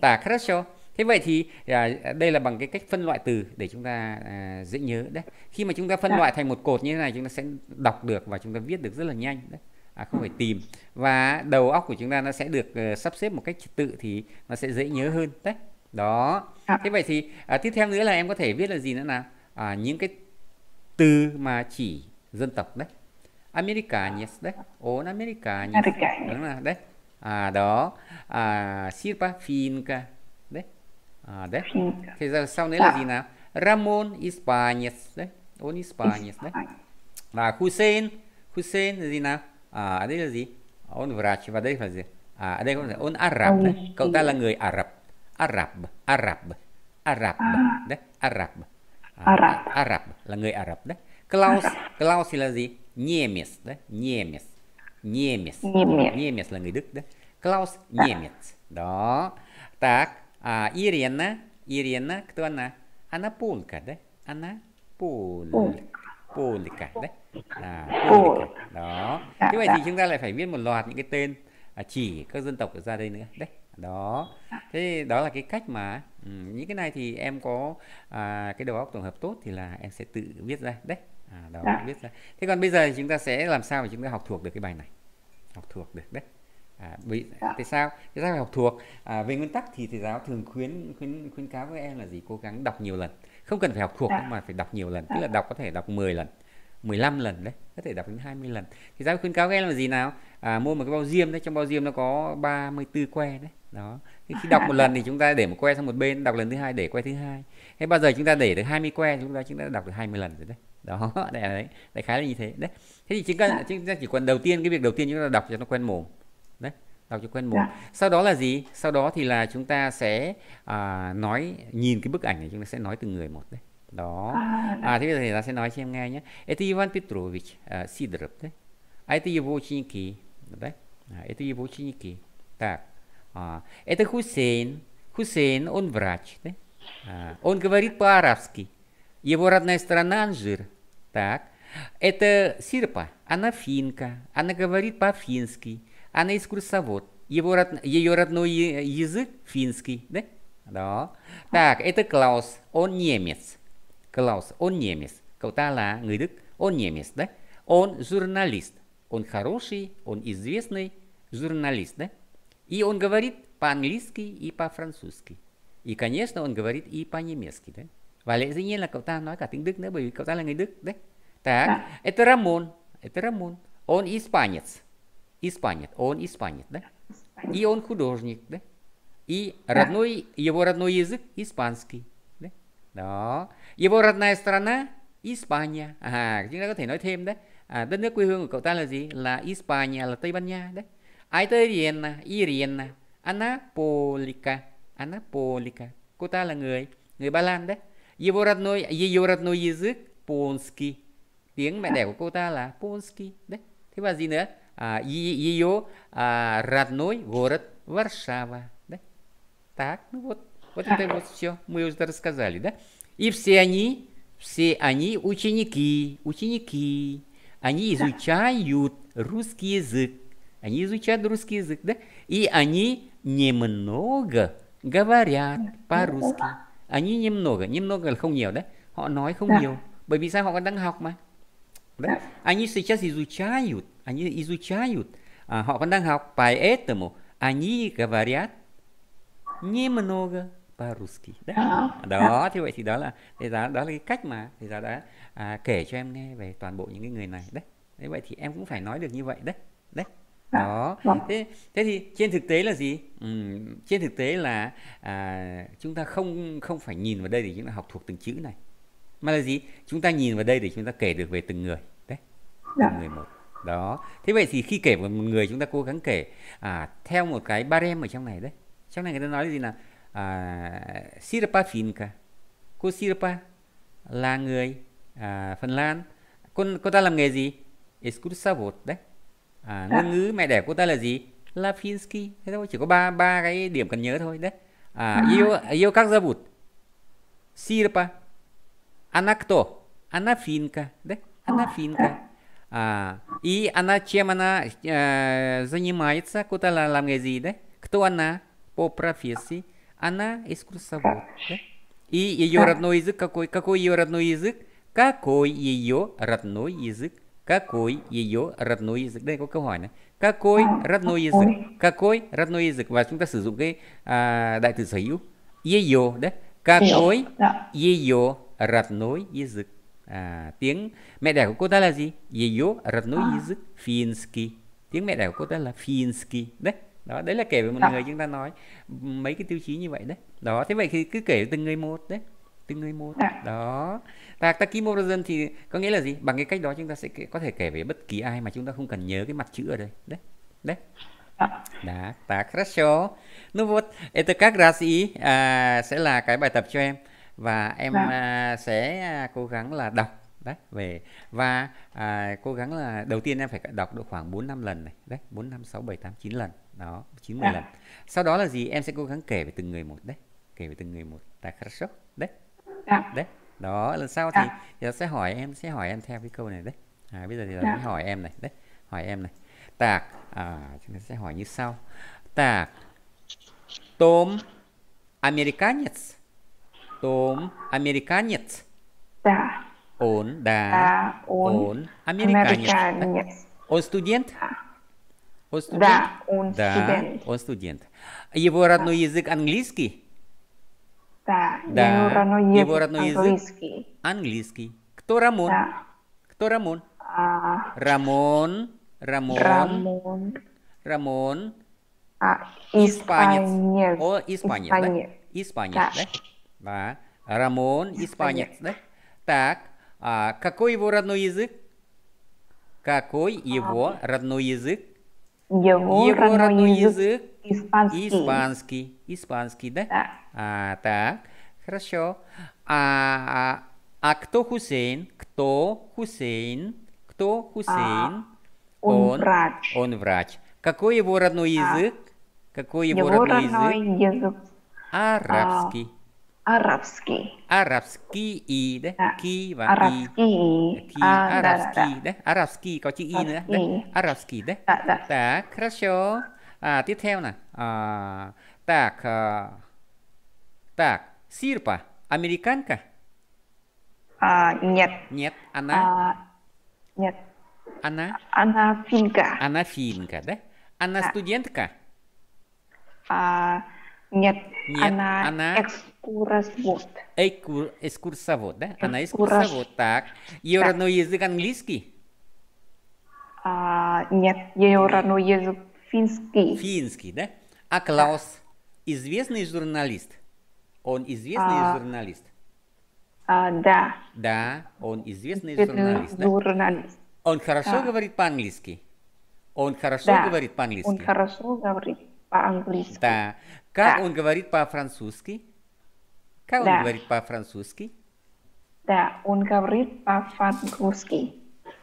S1: Так, à, хорошо. Thế vậy thì à, đây là bằng cái cách phân loại từ để chúng ta à, dễ nhớ đấy. Khi mà chúng ta phân dạ. loại thành một cột như thế này chúng ta sẽ đọc được và chúng ta viết được rất là nhanh đấy. À, không phải tìm và đầu óc của chúng ta nó sẽ được uh, sắp xếp một cách trật tự thì nó sẽ dễ nhớ hơn đấy đó dạ. thế vậy thì à, tiếp theo nữa là em có thể viết là gì nữa nào à, những cái từ mà chỉ dân tộc đấy Americanes đấy ôn Americanes Americanes đúng là đấy à đó à sirpa finca đấy à đấy finca. thế giờ sau đấy là dạ. gì nào Ramon Ispanes đấy ôn Ispanes đấy và Hussein Hussein là gì nào à đây là gì ôn Vrach và đây là gì à ở đây có ôn Arab đấy. cậu ta là người Ả Rập Arab Arab Arab đấy Arab Arab Arab là người Ả Rập đấy Klaus Klaus thì là gì Немец, да? Немец. Немец. Немец. Немец là người Đức đó. Klaus Немец. Đó. Так, а, Ирина, Ирина, кто она? Она полка, да? Она полка. Полка, да? À, полка. Đó. Như vậy thì chúng ta lại phải viết một loạt những cái tên à, chỉ các dân tộc ở ra đây nữa. Đấy. đó thế đó là cái cách mà ừ, những cái này thì em có à, cái đầu óc tổng hợp tốt thì là em sẽ tự viết ra đấy à, đó dạ. viết ra thế còn bây giờ chúng ta sẽ làm sao để chúng ta học thuộc được cái bài này học thuộc được đấy à, bị dạ. tại sao tại sao phải học thuộc à, về nguyên tắc thì thầy giáo thường khuyến khuyến khuyến cáo với em là gì cố gắng đọc nhiều lần không cần phải học thuộc dạ. mà phải đọc nhiều lần tức dạ. là đọc có thể đọc 10 lần 15 lần đấy có thể đọc đến 20 lần thì giáo khuyến cáo các em là gì nào à, mua một cái bao diêm đấy trong bao diêm nó có 34 que đấy đó thì khi đọc một lần thì chúng ta để một que sang một bên đọc lần thứ hai để que thứ hai thế bao giờ chúng ta để được 20 que chúng ta chúng ta đọc được 20 lần rồi đấy đó đấy đấy đại khái là như thế đấy thế thì chúng ta, chúng ta chỉ cần đầu tiên cái việc đầu tiên chúng ta đọc cho nó quen mồm đấy đọc cho quen mồm dạ. sau đó là gì sau đó thì là chúng ta sẽ à, nói nhìn cái bức ảnh này chúng ta sẽ nói từng người một đấy Да. А, да. а ты видишь, нас иначе мнение. Это Иван Петрович э, Сидоров, да? А это его ученики, да? это его ученики. Так. А, это Хусейн. Хусейн, он врач, да? он говорит по-арабски. Его родная страна Анжир. Так. Это Сирпа, она финка, она говорит по-фински, она экскурсовод. Его род... Ее родной язык финский, да? Да. Так, это Клаус, он немец. Клаус, он немец. Каутала, Гайдык, он немец, да? Он журналист. Он хороший, он известный журналист, да? И он говорит по-английски и по-французски. И, конечно, он говорит и по-немецки, да? Вале, lẽ dĩ nhiên Ну cậu ta nói cả tiếng Đức nữa да? Так, это Рамон, это Рамон. Он испанец, испанец, он испанец, да? И он художник, да? И родной, его родной язык испанский. đó Его родная страна Испания à chúng ta có thể nói thêm đấy à, đất nước quê hương của cậu ta là gì là Испания là Tây Ban Nha đấy Aiterina Irina Anapolica Anapolica cô ta là người người Ba Lan đấy Его родной ее родной язык Polski tiếng mẹ đẻ của cô ta là Polski đấy thế và gì nữa à, ее à, родной город Варшава đấy так ну вот Вот это вот все, мы уже рассказали, да? И все они, все они ученики, ученики. Они изучают русский язык. Они изучают русский язык, да? И они немного говорят по-русски. Они немного, немного, không nhiều, да? Họ nói không nhiều, bởi vì sao họ còn đang học mà. Да? Они сейчас изучают, они изучают. А, họ còn đang học, поэтому они говорят немного. Paruski ờ. đó. đó dạ. Thì vậy thì đó là thầy giáo đó là cái cách mà thầy giáo đã à, kể cho em nghe về toàn bộ những cái người này đấy thế vậy thì em cũng phải nói được như vậy đấy đấy dạ. đó vâng. thế, thế thì trên thực tế là gì ừ, trên thực tế là à, chúng ta không không phải nhìn vào đây để chúng ta học thuộc từng chữ này mà là gì chúng ta nhìn vào đây để chúng ta kể được về từng người đấy dạ. từng người một đó thế vậy thì khi kể về một người chúng ta cố gắng kể à, theo một cái barem ở trong này đấy trong này người ta nói gì là à, Sirpa Finca cô Sirpa là người à, Phần Lan cô, cô ta làm nghề gì Escursavot đấy à, à, ngôn ngữ mẹ đẻ cô ta là gì là Finsky thế thôi chỉ có ba ba cái điểm cần nhớ thôi đấy à, à. yêu yêu các gia vụt Sirpa Anacto Anafinka đấy Anafinka à, и она чем она э, занимается, куда она làm nghề gì đấy, кто она по профессии, Она экскурсовод. Да? И ее да. родной язык какой? Какой ее родной язык? Какой ее родной язык? Какой ее родной язык? да có câu Какой а, родной язык? Какой родной язык? Và chúng ta sử dụng cái đại từ sở hữu. Ее, đấy. Какой ее родной язык? À, tiếng mẹ đẻ của cô ta là gì? Ее родной а. язык финский. Tiếng mẹ đẻ của cô ta là финский. Đấy. đó đấy là kể về một à. người chúng ta nói mấy cái tiêu chí như vậy đấy đó thế vậy thì cứ kể từng người một đấy từng người một đó dạ. đó và tachymorphism thì có nghĩa là gì bằng cái cách đó chúng ta sẽ có thể kể về bất kỳ ai mà chúng ta không cần nhớ cái mặt chữ ở đây đấy đấy dạ. đã так хорошо ну вот sẽ là cái bài tập cho em và em à, sẽ à, cố gắng là đọc đấy về và à, cố gắng là đầu tiên em phải đọc được khoảng 4 năm lần này đấy 4 5 6 7 8 9 lần đó 9 10 à. lần sau đó là gì em sẽ cố gắng kể về từng người một đấy kể về từng người một tại хорошо đấy à. đấy đó lần sau thì à. giờ sẽ hỏi em sẽ hỏi em theo cái câu này đấy à, bây giờ thì là à. hỏi em này đấy hỏi em này tạc à, chúng ta sẽ hỏi như sau tạc tôm американец tôm американец да dạ. Он, да. да он, он. Американец. американец. Он студент? Да. Он студент? Да, он да, студент. Он студент. Его родной да. язык английский? Да, да. его родной язык его родной английский. Язык английский. Кто Рамон? Да. Кто Рамон?
S2: А...
S1: Рамон. Рамон. Рамон. Рамон. А,
S2: испанец.
S1: испанец. О, испанец, испанец. да? Испанец, да? да? Да. Рамон, испанец, испанец. да? Так, а какой его родной язык? Какой а, его а, родной язык? Его, его родной, родной язык, испанский. Испанский, испанский, да? Да. А, так, хорошо. А, а, а кто Хусейн? Кто Хусейн? Кто Хусейн? А, он, он врач. Он врач. Какой его родной язык? А, Какой его, его родной, родной
S2: язык? язык? А, Арабский.
S1: А, арабский. Арабский и, да? Ки, ва, арабский. И. Ки, а, арабский, да, да. да? Арабский có и, y да? Арабский, да? Да, да. Так, хорошо. А, tiếp theo А, так, а, так, Сирпа, американка? А, нет. Нет, она? А, нет. Она? Она финка. Она финка, да? Она да. студентка? А, нет, нет, она, она... Экскурсовод. Экскур, экскурсовод, да? Экскураж. Она экскурсовод. Так. Ее да. родной язык английский?
S2: А, нет, ее родной язык финский. Финский,
S1: да? А Клаус да. известный журналист? Он известный а, журналист?
S2: А, да.
S1: Да, он известный, известный журналист. журналист. Да? Он хорошо да. говорит по-английски? Он хорошо да. говорит по-английски? Он
S2: хорошо говорит по-английски.
S1: Да. Как да. он говорит по-французски? Как да. он говорит по-французски?
S2: Да, он говорит по-французски.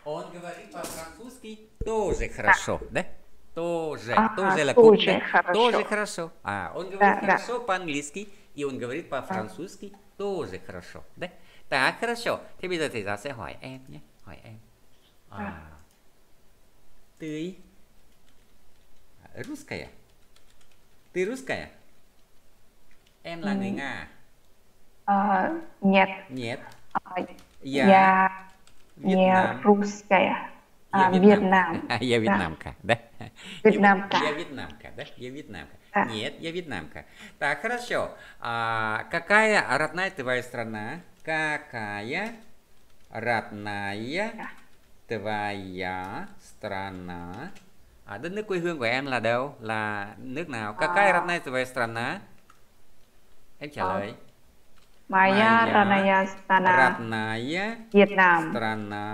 S1: Он говорит по-французски тоже хорошо, да? да? Тоже, ага, тоже, тоже хорошо. Тоже хорошо. А, он говорит да, хорошо да. по-английски, и он говорит по-французски да. тоже хорошо, да? Так, хорошо. Thế bây giờ thầy giáo sẽ hỏi em nhé. Hỏi Ты русская? Ты русская? Em là ừ. Uh, нет. Нет. Uh, я, я не русская. Я а, Вьетнам. я вьетнамка, да? Вьетнамка. Я, вьетнамка, да? Я вьетнамка. Да. Нет, я вьетнамка. Так, хорошо. А, какая родная твоя страна? Какая родная да. твоя страна? À, đất nước quê hương của em là đâu? Là nước nào? Какая à. А. родная твоя страна?
S2: Em trả lời. À. Maya, Maya Ranaya Stana.
S1: Ratnaya Vietnam. Страна.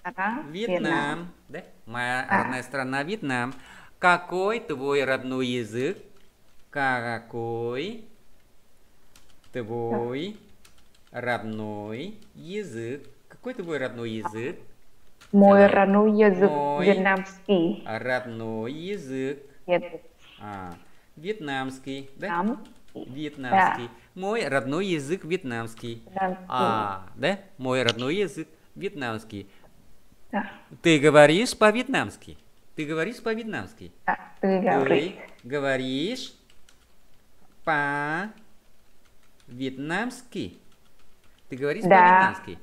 S1: Страна. Вьетнам. Да? Моя да. родная страна Вьетнам. Какой твой родной язык? Какой твой родной язык? Какой твой родной язык?
S2: Мой э, родной язык Мой вьетнамский.
S1: Родной язык. Нет. А, вьетнамский, да? Там. Вьетнамский. Да. Мой родной язык вьетнамский. вьетнамский. А, да? Мой родной язык вьетнамский. Да. Ты говоришь по-вьетнамски? Ты говоришь по-вьетнамски? Да, ты говоришь. Ты говоришь по-вьетнамски? Ты говоришь да. по-вьетнамски?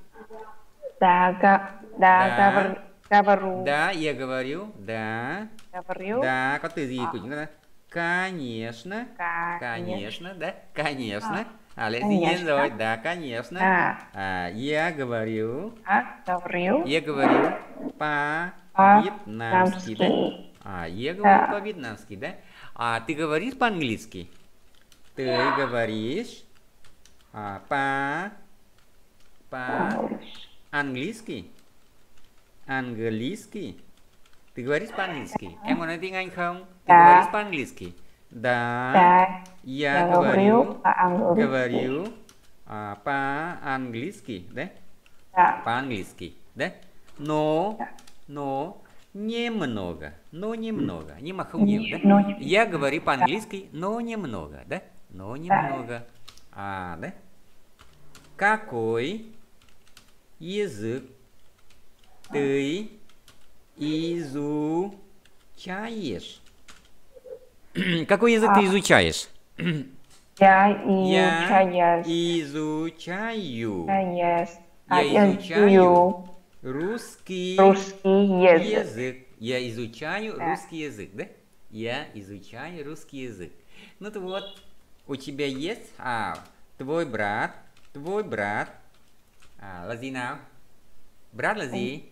S2: Да, да, да, да, говорю. Да, я
S1: говорю, да. Говорю. Да, как ты язык, а. да. Конечно. Конечно, конечно да? Конечно. А. Леонидович, да, конечно. А. А, я говорю.
S2: А, говорю.
S1: Я говорю по-вьетнамски, да? А, я говорю да. по-вьетнамски, да? А ты говоришь по-английски? Ты да. говоришь а, по по английски? Английский? Ты говоришь по-английски? Em có nói tiếng Anh không? Ты да. говоришь по-английски? Да. Да. Я, я говорю по-английски. Говорю а, по-английски, да? Да. По-английски, да? Но, да. но немного, но немного. Не махунев, да? Но, я говорю по-английски, да. но немного, да? Но немного. Да. А, да? Какой язык ты изучаешь? Какой язык ты а. изучаешь? А, я изучаю. Я изучаю. Я изучаю. Русский. Русский язык. язык. Я изучаю да. русский язык, да? Я изучаю русский язык. Ну то вот, у тебя есть а, твой брат, твой брат. À, là gì nào? Brad là gì?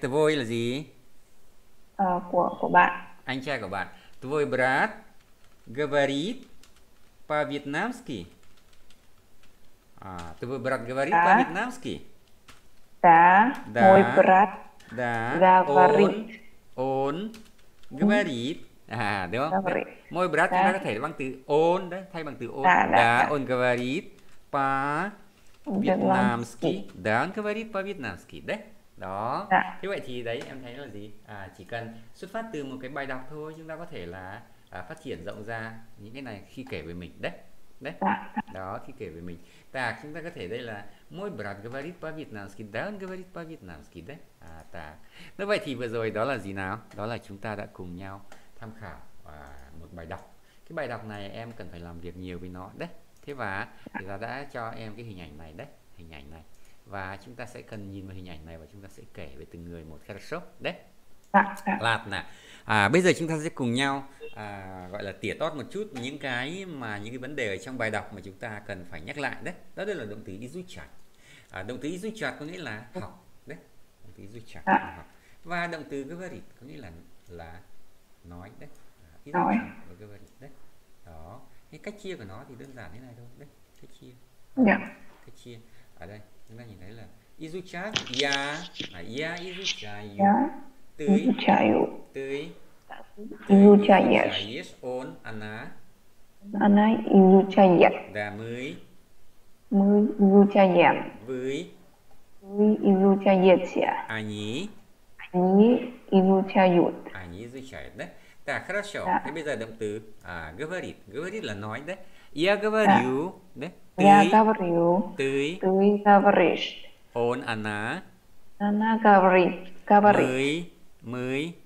S1: твой лази? gì?
S2: Ờ, của của
S1: anh trai của bạn твой брат говорит по-вьетнамски а, твой брат говорит по-вьетнамски
S2: да, да мой брат да говорит
S1: он, он говорит à đúng không môi brat chúng ta có thể bằng từ on đấy thay bằng từ on da, on говорит по Vietnamski. Да, он говорит по-вьетнамски, да? đó dạ. thế vậy thì đấy em thấy là gì à, chỉ cần xuất phát từ một cái bài đọc thôi chúng ta có thể là à, phát triển rộng ra những cái này khi kể về mình đấy đấy dạ. đó khi kể về mình так chúng ta có thể đây là mỗi брат говорит по-вьетнамски да он говорит по-вьетнамски đấy à так như vậy thì vừa rồi đó là gì nào đó là chúng ta đã cùng nhau tham khảo à, một bài đọc cái bài đọc này em cần phải làm việc nhiều với nó đấy thế và người dạ. ta đã cho em cái hình ảnh này đấy hình ảnh này và chúng ta sẽ cần nhìn vào hình ảnh này và chúng ta sẽ kể về từng người một Khershov đấy dạ, dạ. lạt nè à, bây giờ chúng ta sẽ cùng nhau à, gọi là tỉa tót một chút những cái mà những cái vấn đề ở trong bài đọc mà chúng ta cần phải nhắc lại đấy đó đây là động từ đi duy chặt à, động từ đi duy chặt có nghĩa là học đấy động từ duy chặt dạ. học và động từ говорит có nghĩa là là nói đấy à, nói đấy đó cái cách chia của nó thì đơn giản thế này thôi đấy cách chia yeah. Dạ. cách chia ở đây chúng ta nhìn thấy là izuchak ya là ya izuchayu
S2: tưới izuchayu
S1: tưới izuchayes on ana ana izuchayet và mới
S2: mới izuchayem với với izuchayetia они они изучают
S1: они изучают да так хорошо да. и без этого ты а, говорит говорит là nói đấy я говорю да, да? Я
S2: говорю. Ты. Ты говоришь.
S1: Он, она.
S2: Она говорит. Говорит.
S1: Мы.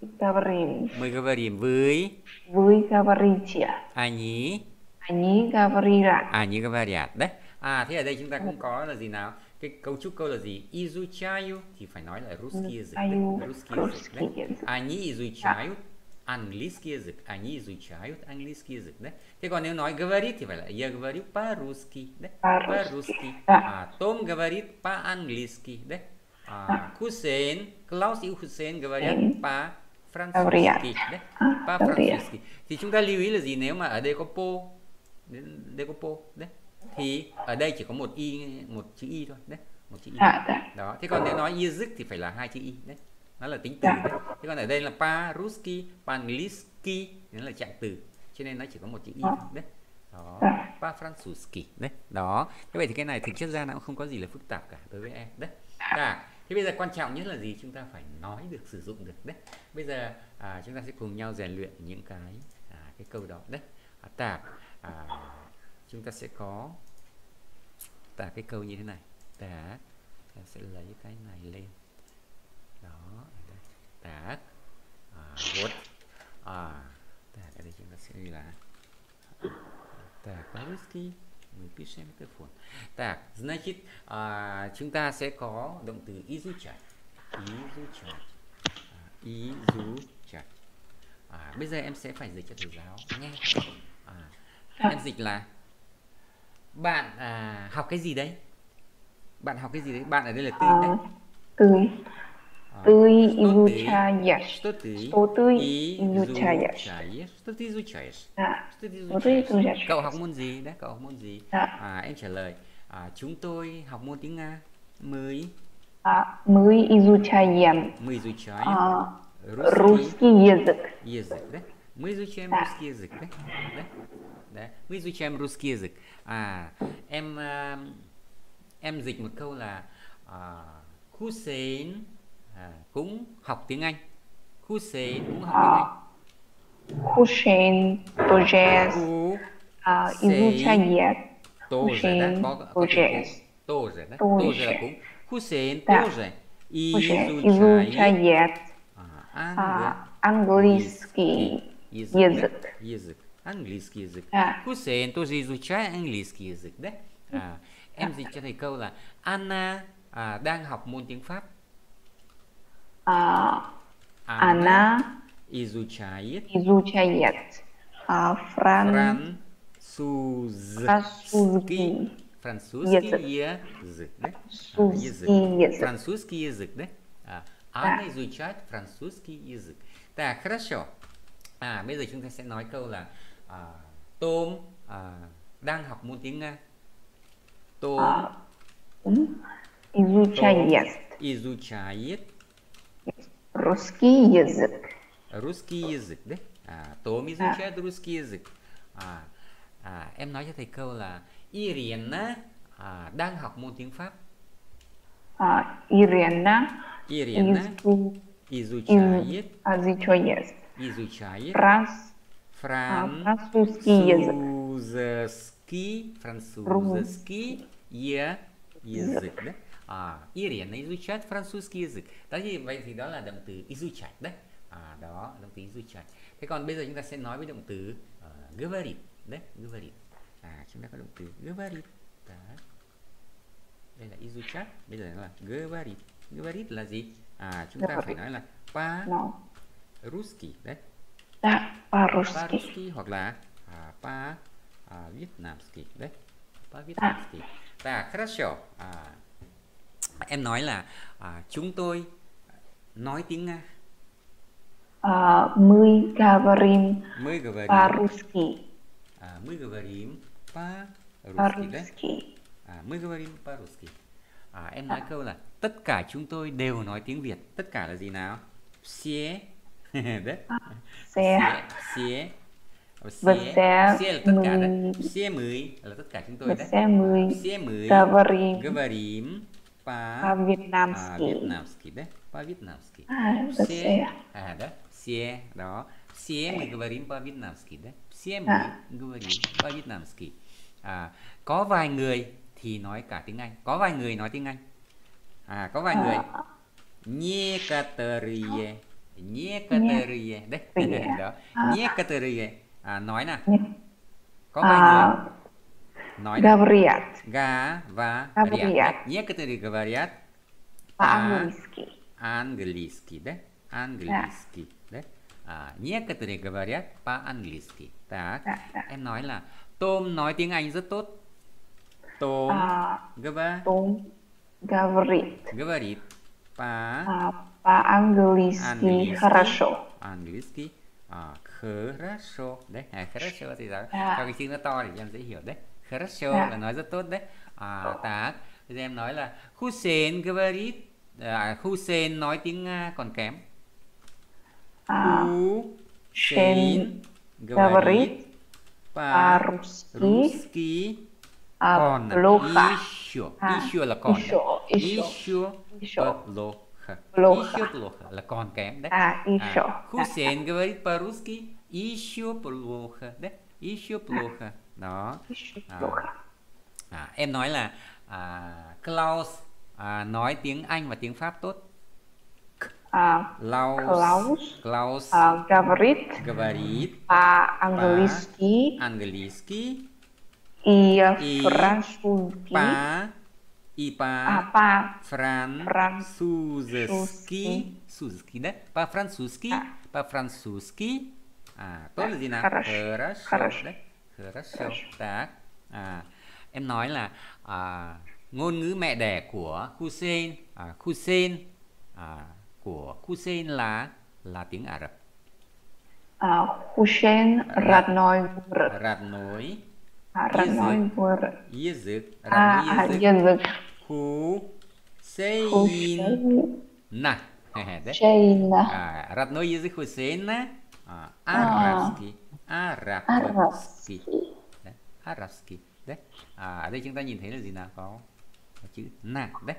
S1: Мы.
S2: Говорим.
S1: Мы говорим. Вы.
S2: Вы говорите.
S1: Они.
S2: Они говорят.
S1: Они говорят, да? А, thế ở đây chúng ta cũng có là gì nào? Cái cấu trúc câu là gì? Изучаю thì phải nói là русский язык. Русский язык. Они изучают. английский язык. Они изучают английский язык, да? Thế còn nếu nói говорит thì phải là я говорю по-русски, да? По-русски. А Том говорит по-английски, да? А Хусейн, Клаус и Хусейн говорят по-французски, да? По-французски. Thì chúng ta lưu ý là gì nếu mà ở đây có po, đây có po, đấy thì ở đây chỉ có một y một chữ y thôi đấy một chữ y đó thế còn nếu nói язык thì phải là hai chữ y đấy nó là tính từ dạ. còn ở đây là paruski pangliski nó là trạng từ cho nên nó chỉ có một chữ y dạ. đấy đó dạ. pa fransuski đấy đó như vậy thì cái này thực chất ra nó cũng không có gì là phức tạp cả đối với em đấy à, thế bây giờ quan trọng nhất là gì chúng ta phải nói được sử dụng được đấy bây giờ à, chúng ta sẽ cùng nhau rèn luyện những cái à, cái câu đó đấy à, tạp à, chúng ta sẽ có tả cái câu như thế này tả sẽ lấy cái này lên đó tak à, good à tak ở đây chúng ta sẽ ghi là tak xem cái phần Так, значит, а, chúng ta sẽ có động từ изучать. Изучать. À, изучать. À, bây giờ em sẽ phải dịch cho thầy giáo nghe. À, em dịch là bạn à, học cái gì đấy? Bạn học cái gì đấy? Bạn ở đây là từ đấy.
S2: Từ ты изучаешь, что ты изучаешь.
S1: Что ты изучаешь? Да. Что ты изучаешь? Cậu học môn gì? Đấy, cậu học môn gì? Да. À, em trả lời, à, chúng tôi học môn tiếng Nga. Мы. А, мы изучаем. Мы изучаем. А, русский, русский язык. Язык, да? Мы изучаем да. русский язык, да? да? Да. Мы изучаем русский язык. À, em em dịch một câu là uh, Hussein à, cũng học tiếng Anh Hussein cũng học
S2: tiếng à. Anh Hussein Tojes изучает
S1: Hussein Tojes тоже, да? Тоже là cũng Hussein тоже изучает
S2: английский язык.
S1: Язык. Английский язык. Хусейн тоже изучает английский язык, да? Em dạ. dịch cho thầy câu là Anna à, đang học môn tiếng Pháp
S2: а,
S1: она, она изучает, изучает
S2: а, фран...
S1: французский, французский, французский язык. язык, да? французский, язык. язык. французский язык, да? А, Анна да. изучает французский язык. Так, хорошо. À, а, bây giờ chúng ta sẽ nói câu là à, а, Tôm à, а, đang học môn tiếng Nga. Tôm. À,
S2: изучает.
S1: Изучает.
S2: Русский язык.
S1: Русский языc đấy. À, Tố mới изучает à. русский языc. À, à, em nói cho thầy cô là Irina à, đang học môn tiếng Pháp.
S2: À, Ирина. Ирина. Изу... Изучает. Изучает.
S1: Изучает. Франс... Фран... А, французский язык. Французский. Французский язык. язык. Да? à, Irina изучает французский язык. Đó gì vậy thì đó là động từ изучать đấy. À, đó, động từ изучать. Thế còn bây giờ chúng ta sẽ nói với động từ ờ, uh, говорить đấy, говорить. À, chúng ta có động từ говорить. Đó. Đây là изучать, bây giờ là говорить. Говорить là gì? À, chúng ta phải nói là pa русский dạ. đấy. Да, по-русски. по hoặc là à, по-вьетнамски à, đấy. По-вьетнамски. Так, хорошо. А, em nói là à, chúng tôi nói tiếng Nga.
S2: А, мы говорим
S1: мы говорим по-русски. А, мы говорим по-русски. Да? А, мы говорим по-русски. À, em nói à. câu là tất cả chúng tôi đều nói tiếng Việt. Tất cả là gì nào? Все. Đấy. Все. Все. Все. Все là tất cả đấy. Все мы là tất cả chúng tôi đấy. Все мы. Все мы. Говорим. Говорим по-вьетнамски. По-вьетнамски, да? По-вьетнамски. А, все. А, да? Все, да. Все мы говорим по-вьетнамски, да? Все мы à. говорим по-вьетнамски. À, có vài người thì nói cả tiếng Anh. Có vài người nói tiếng Anh. À, có vài à. người. Некоторые. Некоторые. Đấy. Đó. Некоторые. À, nói nè. Có vài người. nói говорят. Говорят. Некоторые говорят
S2: по-английски.
S1: А, английский, да? Английский, да? À, а, некоторые говорят по-английски. Так, да, да. em nói là Tom nói tiếng Anh rất tốt. Tom à, говорит. Tom
S2: говорит.
S1: Говорит по а, по-английски английский, хорошо. Английский. À, а, хорошо. да? Э, хорошо thì đó. À. Cho cái chữ nó to Хорошо, да. вы nói rất tốt đấy. А, так, bây giờ em nói là Hussein говорит, à, Hussein nói tiếng Nga còn kém. А, Hussein говорит по-русски а, он плохо. Еще, а, еще là còn. Еще, đấy. еще, еще, еще. Плохо. плохо. Еще плохо là còn kém đấy. А, еще. А, Хусейн да. говорит по-русски еще плохо, да? Еще плохо. đó à, à, em nói là à, Klaus à, nói tiếng Anh và tiếng Pháp tốt Uh, Klaus, Klaus, Klaus uh, говорит, говорит по английски, английски
S2: и, и французский, по,
S1: и по, а, по фран, французский, французский, да, по французски, а. по французски. А, тоже да, хорошо, хорошо, хорошо. Да? Хорошо. Так. À, em nói là à, ngôn ngữ mẹ đẻ của Hussein, à, Hussein à, của Hussein là là tiếng Ả Rập.
S2: À, Hussein Radnoi
S1: Radnoi
S2: Radnoi Yezực Yezực
S1: Hussein Na Hussein À, Radnoi Yezực Hussein Na Арабский à, à. Arabski, đấy Arakovsky đấy à, ở đây chúng ta nhìn thấy là gì nào có, có chữ na đấy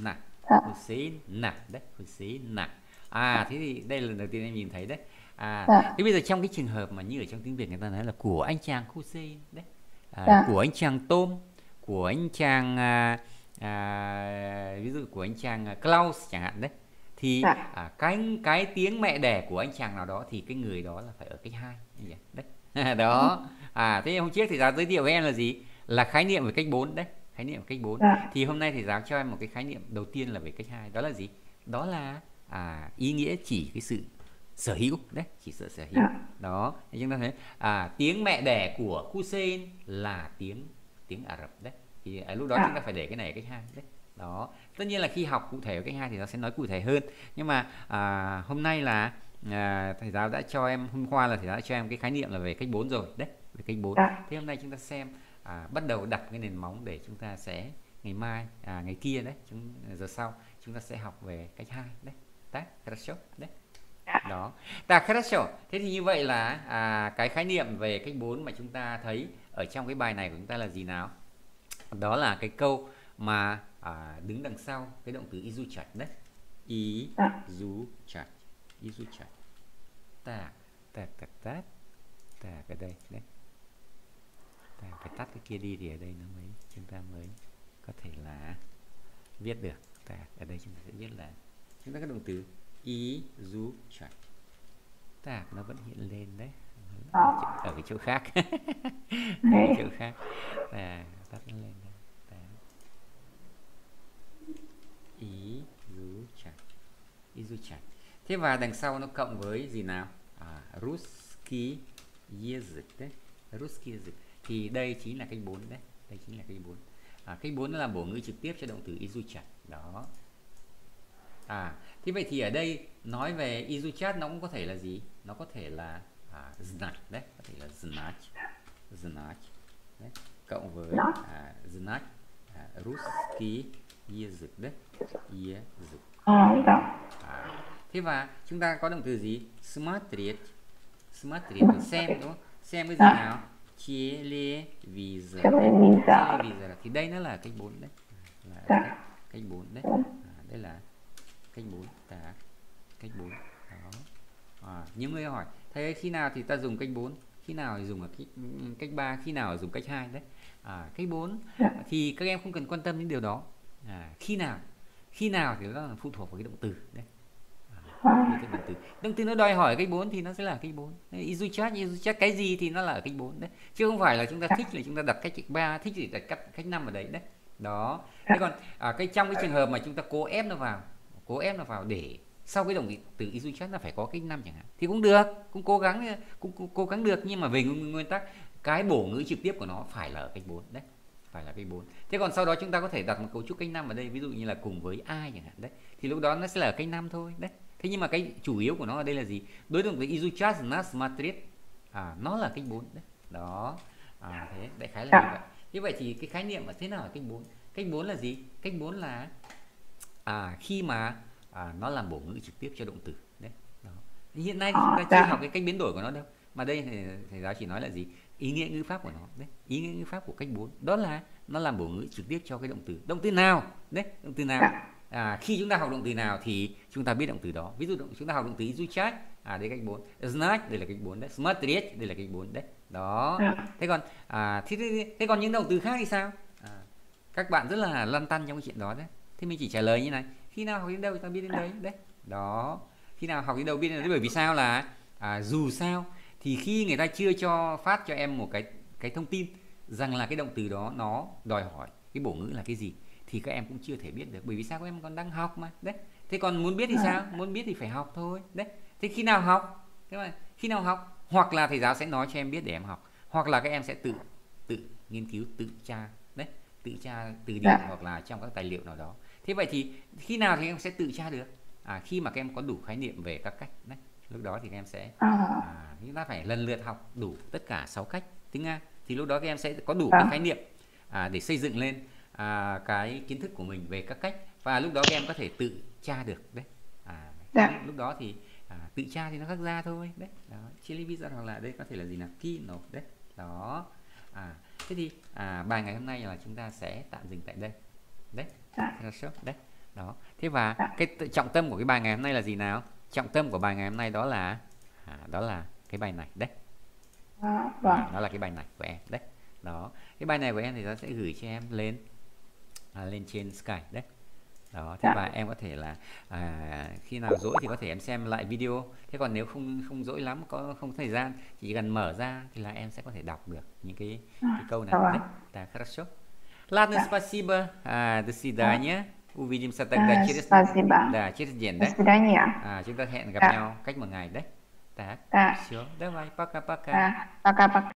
S1: na dạ. Hussein na đấy Hussein na à thế thì đây là lần đầu tiên em nhìn thấy đấy à dạ. thế bây giờ trong cái trường hợp mà như ở trong tiếng việt người ta nói là của anh chàng Hussein đấy à, dạ. của anh chàng tôm của anh chàng à, à, ví dụ của anh chàng à, Klaus chẳng hạn đấy thì dạ. à, cái cái tiếng mẹ đẻ của anh chàng nào đó thì cái người đó là phải ở cách hai đấy đó ừ. à thế hôm trước thì giáo giới thiệu với em là gì là khái niệm về cách 4 đấy khái niệm về cách 4 dạ. thì hôm nay thì giáo cho em một cái khái niệm đầu tiên là về cách hai đó là gì đó là à, ý nghĩa chỉ cái sự sở hữu đấy chỉ sự sở hữu dạ. đó thì chúng ta thấy à, tiếng mẹ đẻ của Hussein là tiếng tiếng Ả Rập đấy thì à, lúc đó dạ. chúng ta phải để cái này cách hai đấy đó tất nhiên là khi học cụ thể với cách hai thì nó sẽ nói cụ thể hơn nhưng mà à, hôm nay là à, thầy giáo đã cho em hôm qua là thầy giáo đã cho em cái khái niệm là về cách 4 rồi đấy về cách 4 à. Dạ. thế hôm nay chúng ta xem à, bắt đầu đặt cái nền móng để chúng ta sẽ ngày mai à, ngày kia đấy chúng giờ sau chúng ta sẽ học về cách hai đấy ta хорошо đấy dạ. đó ta хорошо thế thì như vậy là à, cái khái niệm về cách 4 mà chúng ta thấy ở trong cái bài này của chúng ta là gì nào đó là cái câu mà à, đứng đằng sau cái động từ izuchach đấy izuchach dạ. izuchach ta, ta, ta, ta, ta cái đây đấy ta phải tắt cái kia đi thì ở đây nó mới chúng ta mới có thể là viết được ta ở đây chúng ta sẽ viết là chúng ta cái động từ ý du chọn tạc nó vẫn hiện lên đấy ờ. ở cái chỗ khác ở cái chỗ khác ta tắt nó lên ý dư chặt ý dư chặt thế và đằng sau nó cộng với gì nào à, ruski язык đấy ruski язык thì đây chính là cái bốn đấy đây chính là cái bốn. à, kênh 4 nó là bổ ngữ trực tiếp cho động từ ý dư chặt đó à thế vậy thì ở đây nói về ý dư chặt nó cũng có thể là gì nó có thể là à, znach đấy có thể là znach znach đấy. cộng với à, znach à, ruski Yazık đấy. Yazık. Aa, да. Thế và chúng ta có động từ gì? Смотреть. Смотреть là xem đúng không? Xem cái gì à. nào? Телевизор. Телевизор. Thì đây nó là cách 4 đấy. Là dạ. cách, cách 4 đấy. Dạ. À, đây là cách 4. Tá. Cách 4. Đó. À, những người hỏi thế khi nào thì ta dùng cách 4? Khi nào thì dùng ở ừ, ừ, cách, cách 3? Khi nào dùng cách 2 đấy? À, cách 4 thì các em không cần quan tâm đến điều đó à, khi nào khi nào thì nó phụ thuộc vào cái động từ đấy à, à. cái động từ động từ nó đòi hỏi cái bốn thì nó sẽ là cái bốn isu chat isu chat cái gì thì nó là cái bốn đấy chứ không phải là chúng ta dạ. thích là chúng ta đặt cách ba thích thì đặt cách cách năm ở đấy đấy đó dạ. thế còn à, cái trong cái trường hợp mà chúng ta cố ép nó vào cố ép nó vào để sau cái động từ isu chat là phải có cách năm chẳng hạn thì cũng được cũng cố gắng cũng, cũng cố gắng được nhưng mà về nguyên, nguyên tắc cái bổ ngữ trực tiếp của nó phải là ở cách bốn đấy phải là cái bốn thế còn sau đó chúng ta có thể đặt một cấu trúc kênh năm ở đây ví dụ như là cùng với ai chẳng hạn đấy thì lúc đó nó sẽ là kênh năm thôi đấy thế nhưng mà cái chủ yếu của nó ở đây là gì đối tượng với isochas nas matrix à, nó là kênh bốn đấy đó à, thế đại khái là như vậy như vậy thì cái khái niệm là thế nào là kênh bốn kênh bốn là gì kênh bốn là à, khi mà à, nó làm bổ ngữ trực tiếp cho động từ đấy đó. hiện nay thì chúng ta ờ, chưa dạ. học cái cách biến đổi của nó đâu mà đây thì thầy giáo chỉ nói là gì ý nghĩa ngữ pháp của nó đấy ý nghĩa ngữ pháp của cách 4 đó là nó làm bổ ngữ trực tiếp cho cái động từ động từ nào đấy động từ nào dạ. à, khi chúng ta học động từ nào thì chúng ta biết động từ đó ví dụ chúng ta học động từ изучать à đây cách 4 знать đây là cách 4 đấy смотреть đây là cách 4 đấy đó dạ. thế còn à, thế, thế, thế còn những động từ khác thì sao à, các bạn rất là lăn tăn trong cái chuyện đó đấy thế mình chỉ trả lời như này khi nào học đến đâu ta biết đến đấy đấy đó khi nào học đến đâu biết đến đấy bởi vì sao là à, dù sao thì khi người ta chưa cho phát cho em một cái cái thông tin rằng là cái động từ đó nó đòi hỏi cái bổ ngữ là cái gì thì các em cũng chưa thể biết được bởi vì sao các em còn đang học mà đấy thế còn muốn biết thì dạ. sao muốn biết thì phải học thôi đấy thế khi nào học thế mà khi nào học hoặc là thầy giáo sẽ nói cho em biết để em học hoặc là các em sẽ tự tự nghiên cứu tự tra đấy tự tra từ điển dạ. hoặc là trong các tài liệu nào đó thế vậy thì khi nào thì em sẽ tự tra được à khi mà các em có đủ khái niệm về các cách đấy lúc đó thì các em sẽ à. À, chúng ta phải lần lượt học đủ tất cả 6 cách tiếng nga thì lúc đó các em sẽ có đủ à. cái khái niệm à, để xây dựng lên à, cái kiến thức của mình về các cách và lúc đó các em có thể tự tra được đấy à, dạ. lúc đó thì à, tự tra thì nó khác ra thôi đấy đó television hoặc là đây có thể là gì là nộp đấy đó à thế thì à, bài ngày hôm nay là chúng ta sẽ tạm dừng tại đây đấy dạ. đấy đó thế và dạ. cái trọng tâm của cái bài ngày hôm nay là gì nào trọng tâm của bài ngày hôm nay đó là à, đó là cái bài này đấy
S3: à, à,
S1: đó là cái bài này của em đấy đó cái bài này của em thì nó sẽ gửi cho em lên à, lên trên sky đấy đó thế dạ. và em có thể là à, khi nào dỗi thì có thể em xem lại video thế còn nếu không không dỗi lắm có không có thời gian chỉ cần mở ra thì là em sẽ có thể đọc được những cái, à, cái câu này dạ vâng. đấy là хорошо ладно спасибо до свидания Увидимся э, тогда а, через... Спасибо. Да, через день, да? До свидания. А, chúng ta hẹn да. nhau cách một ngày đấy. Так, да. все, давай, пока-пока.
S2: пока-пока.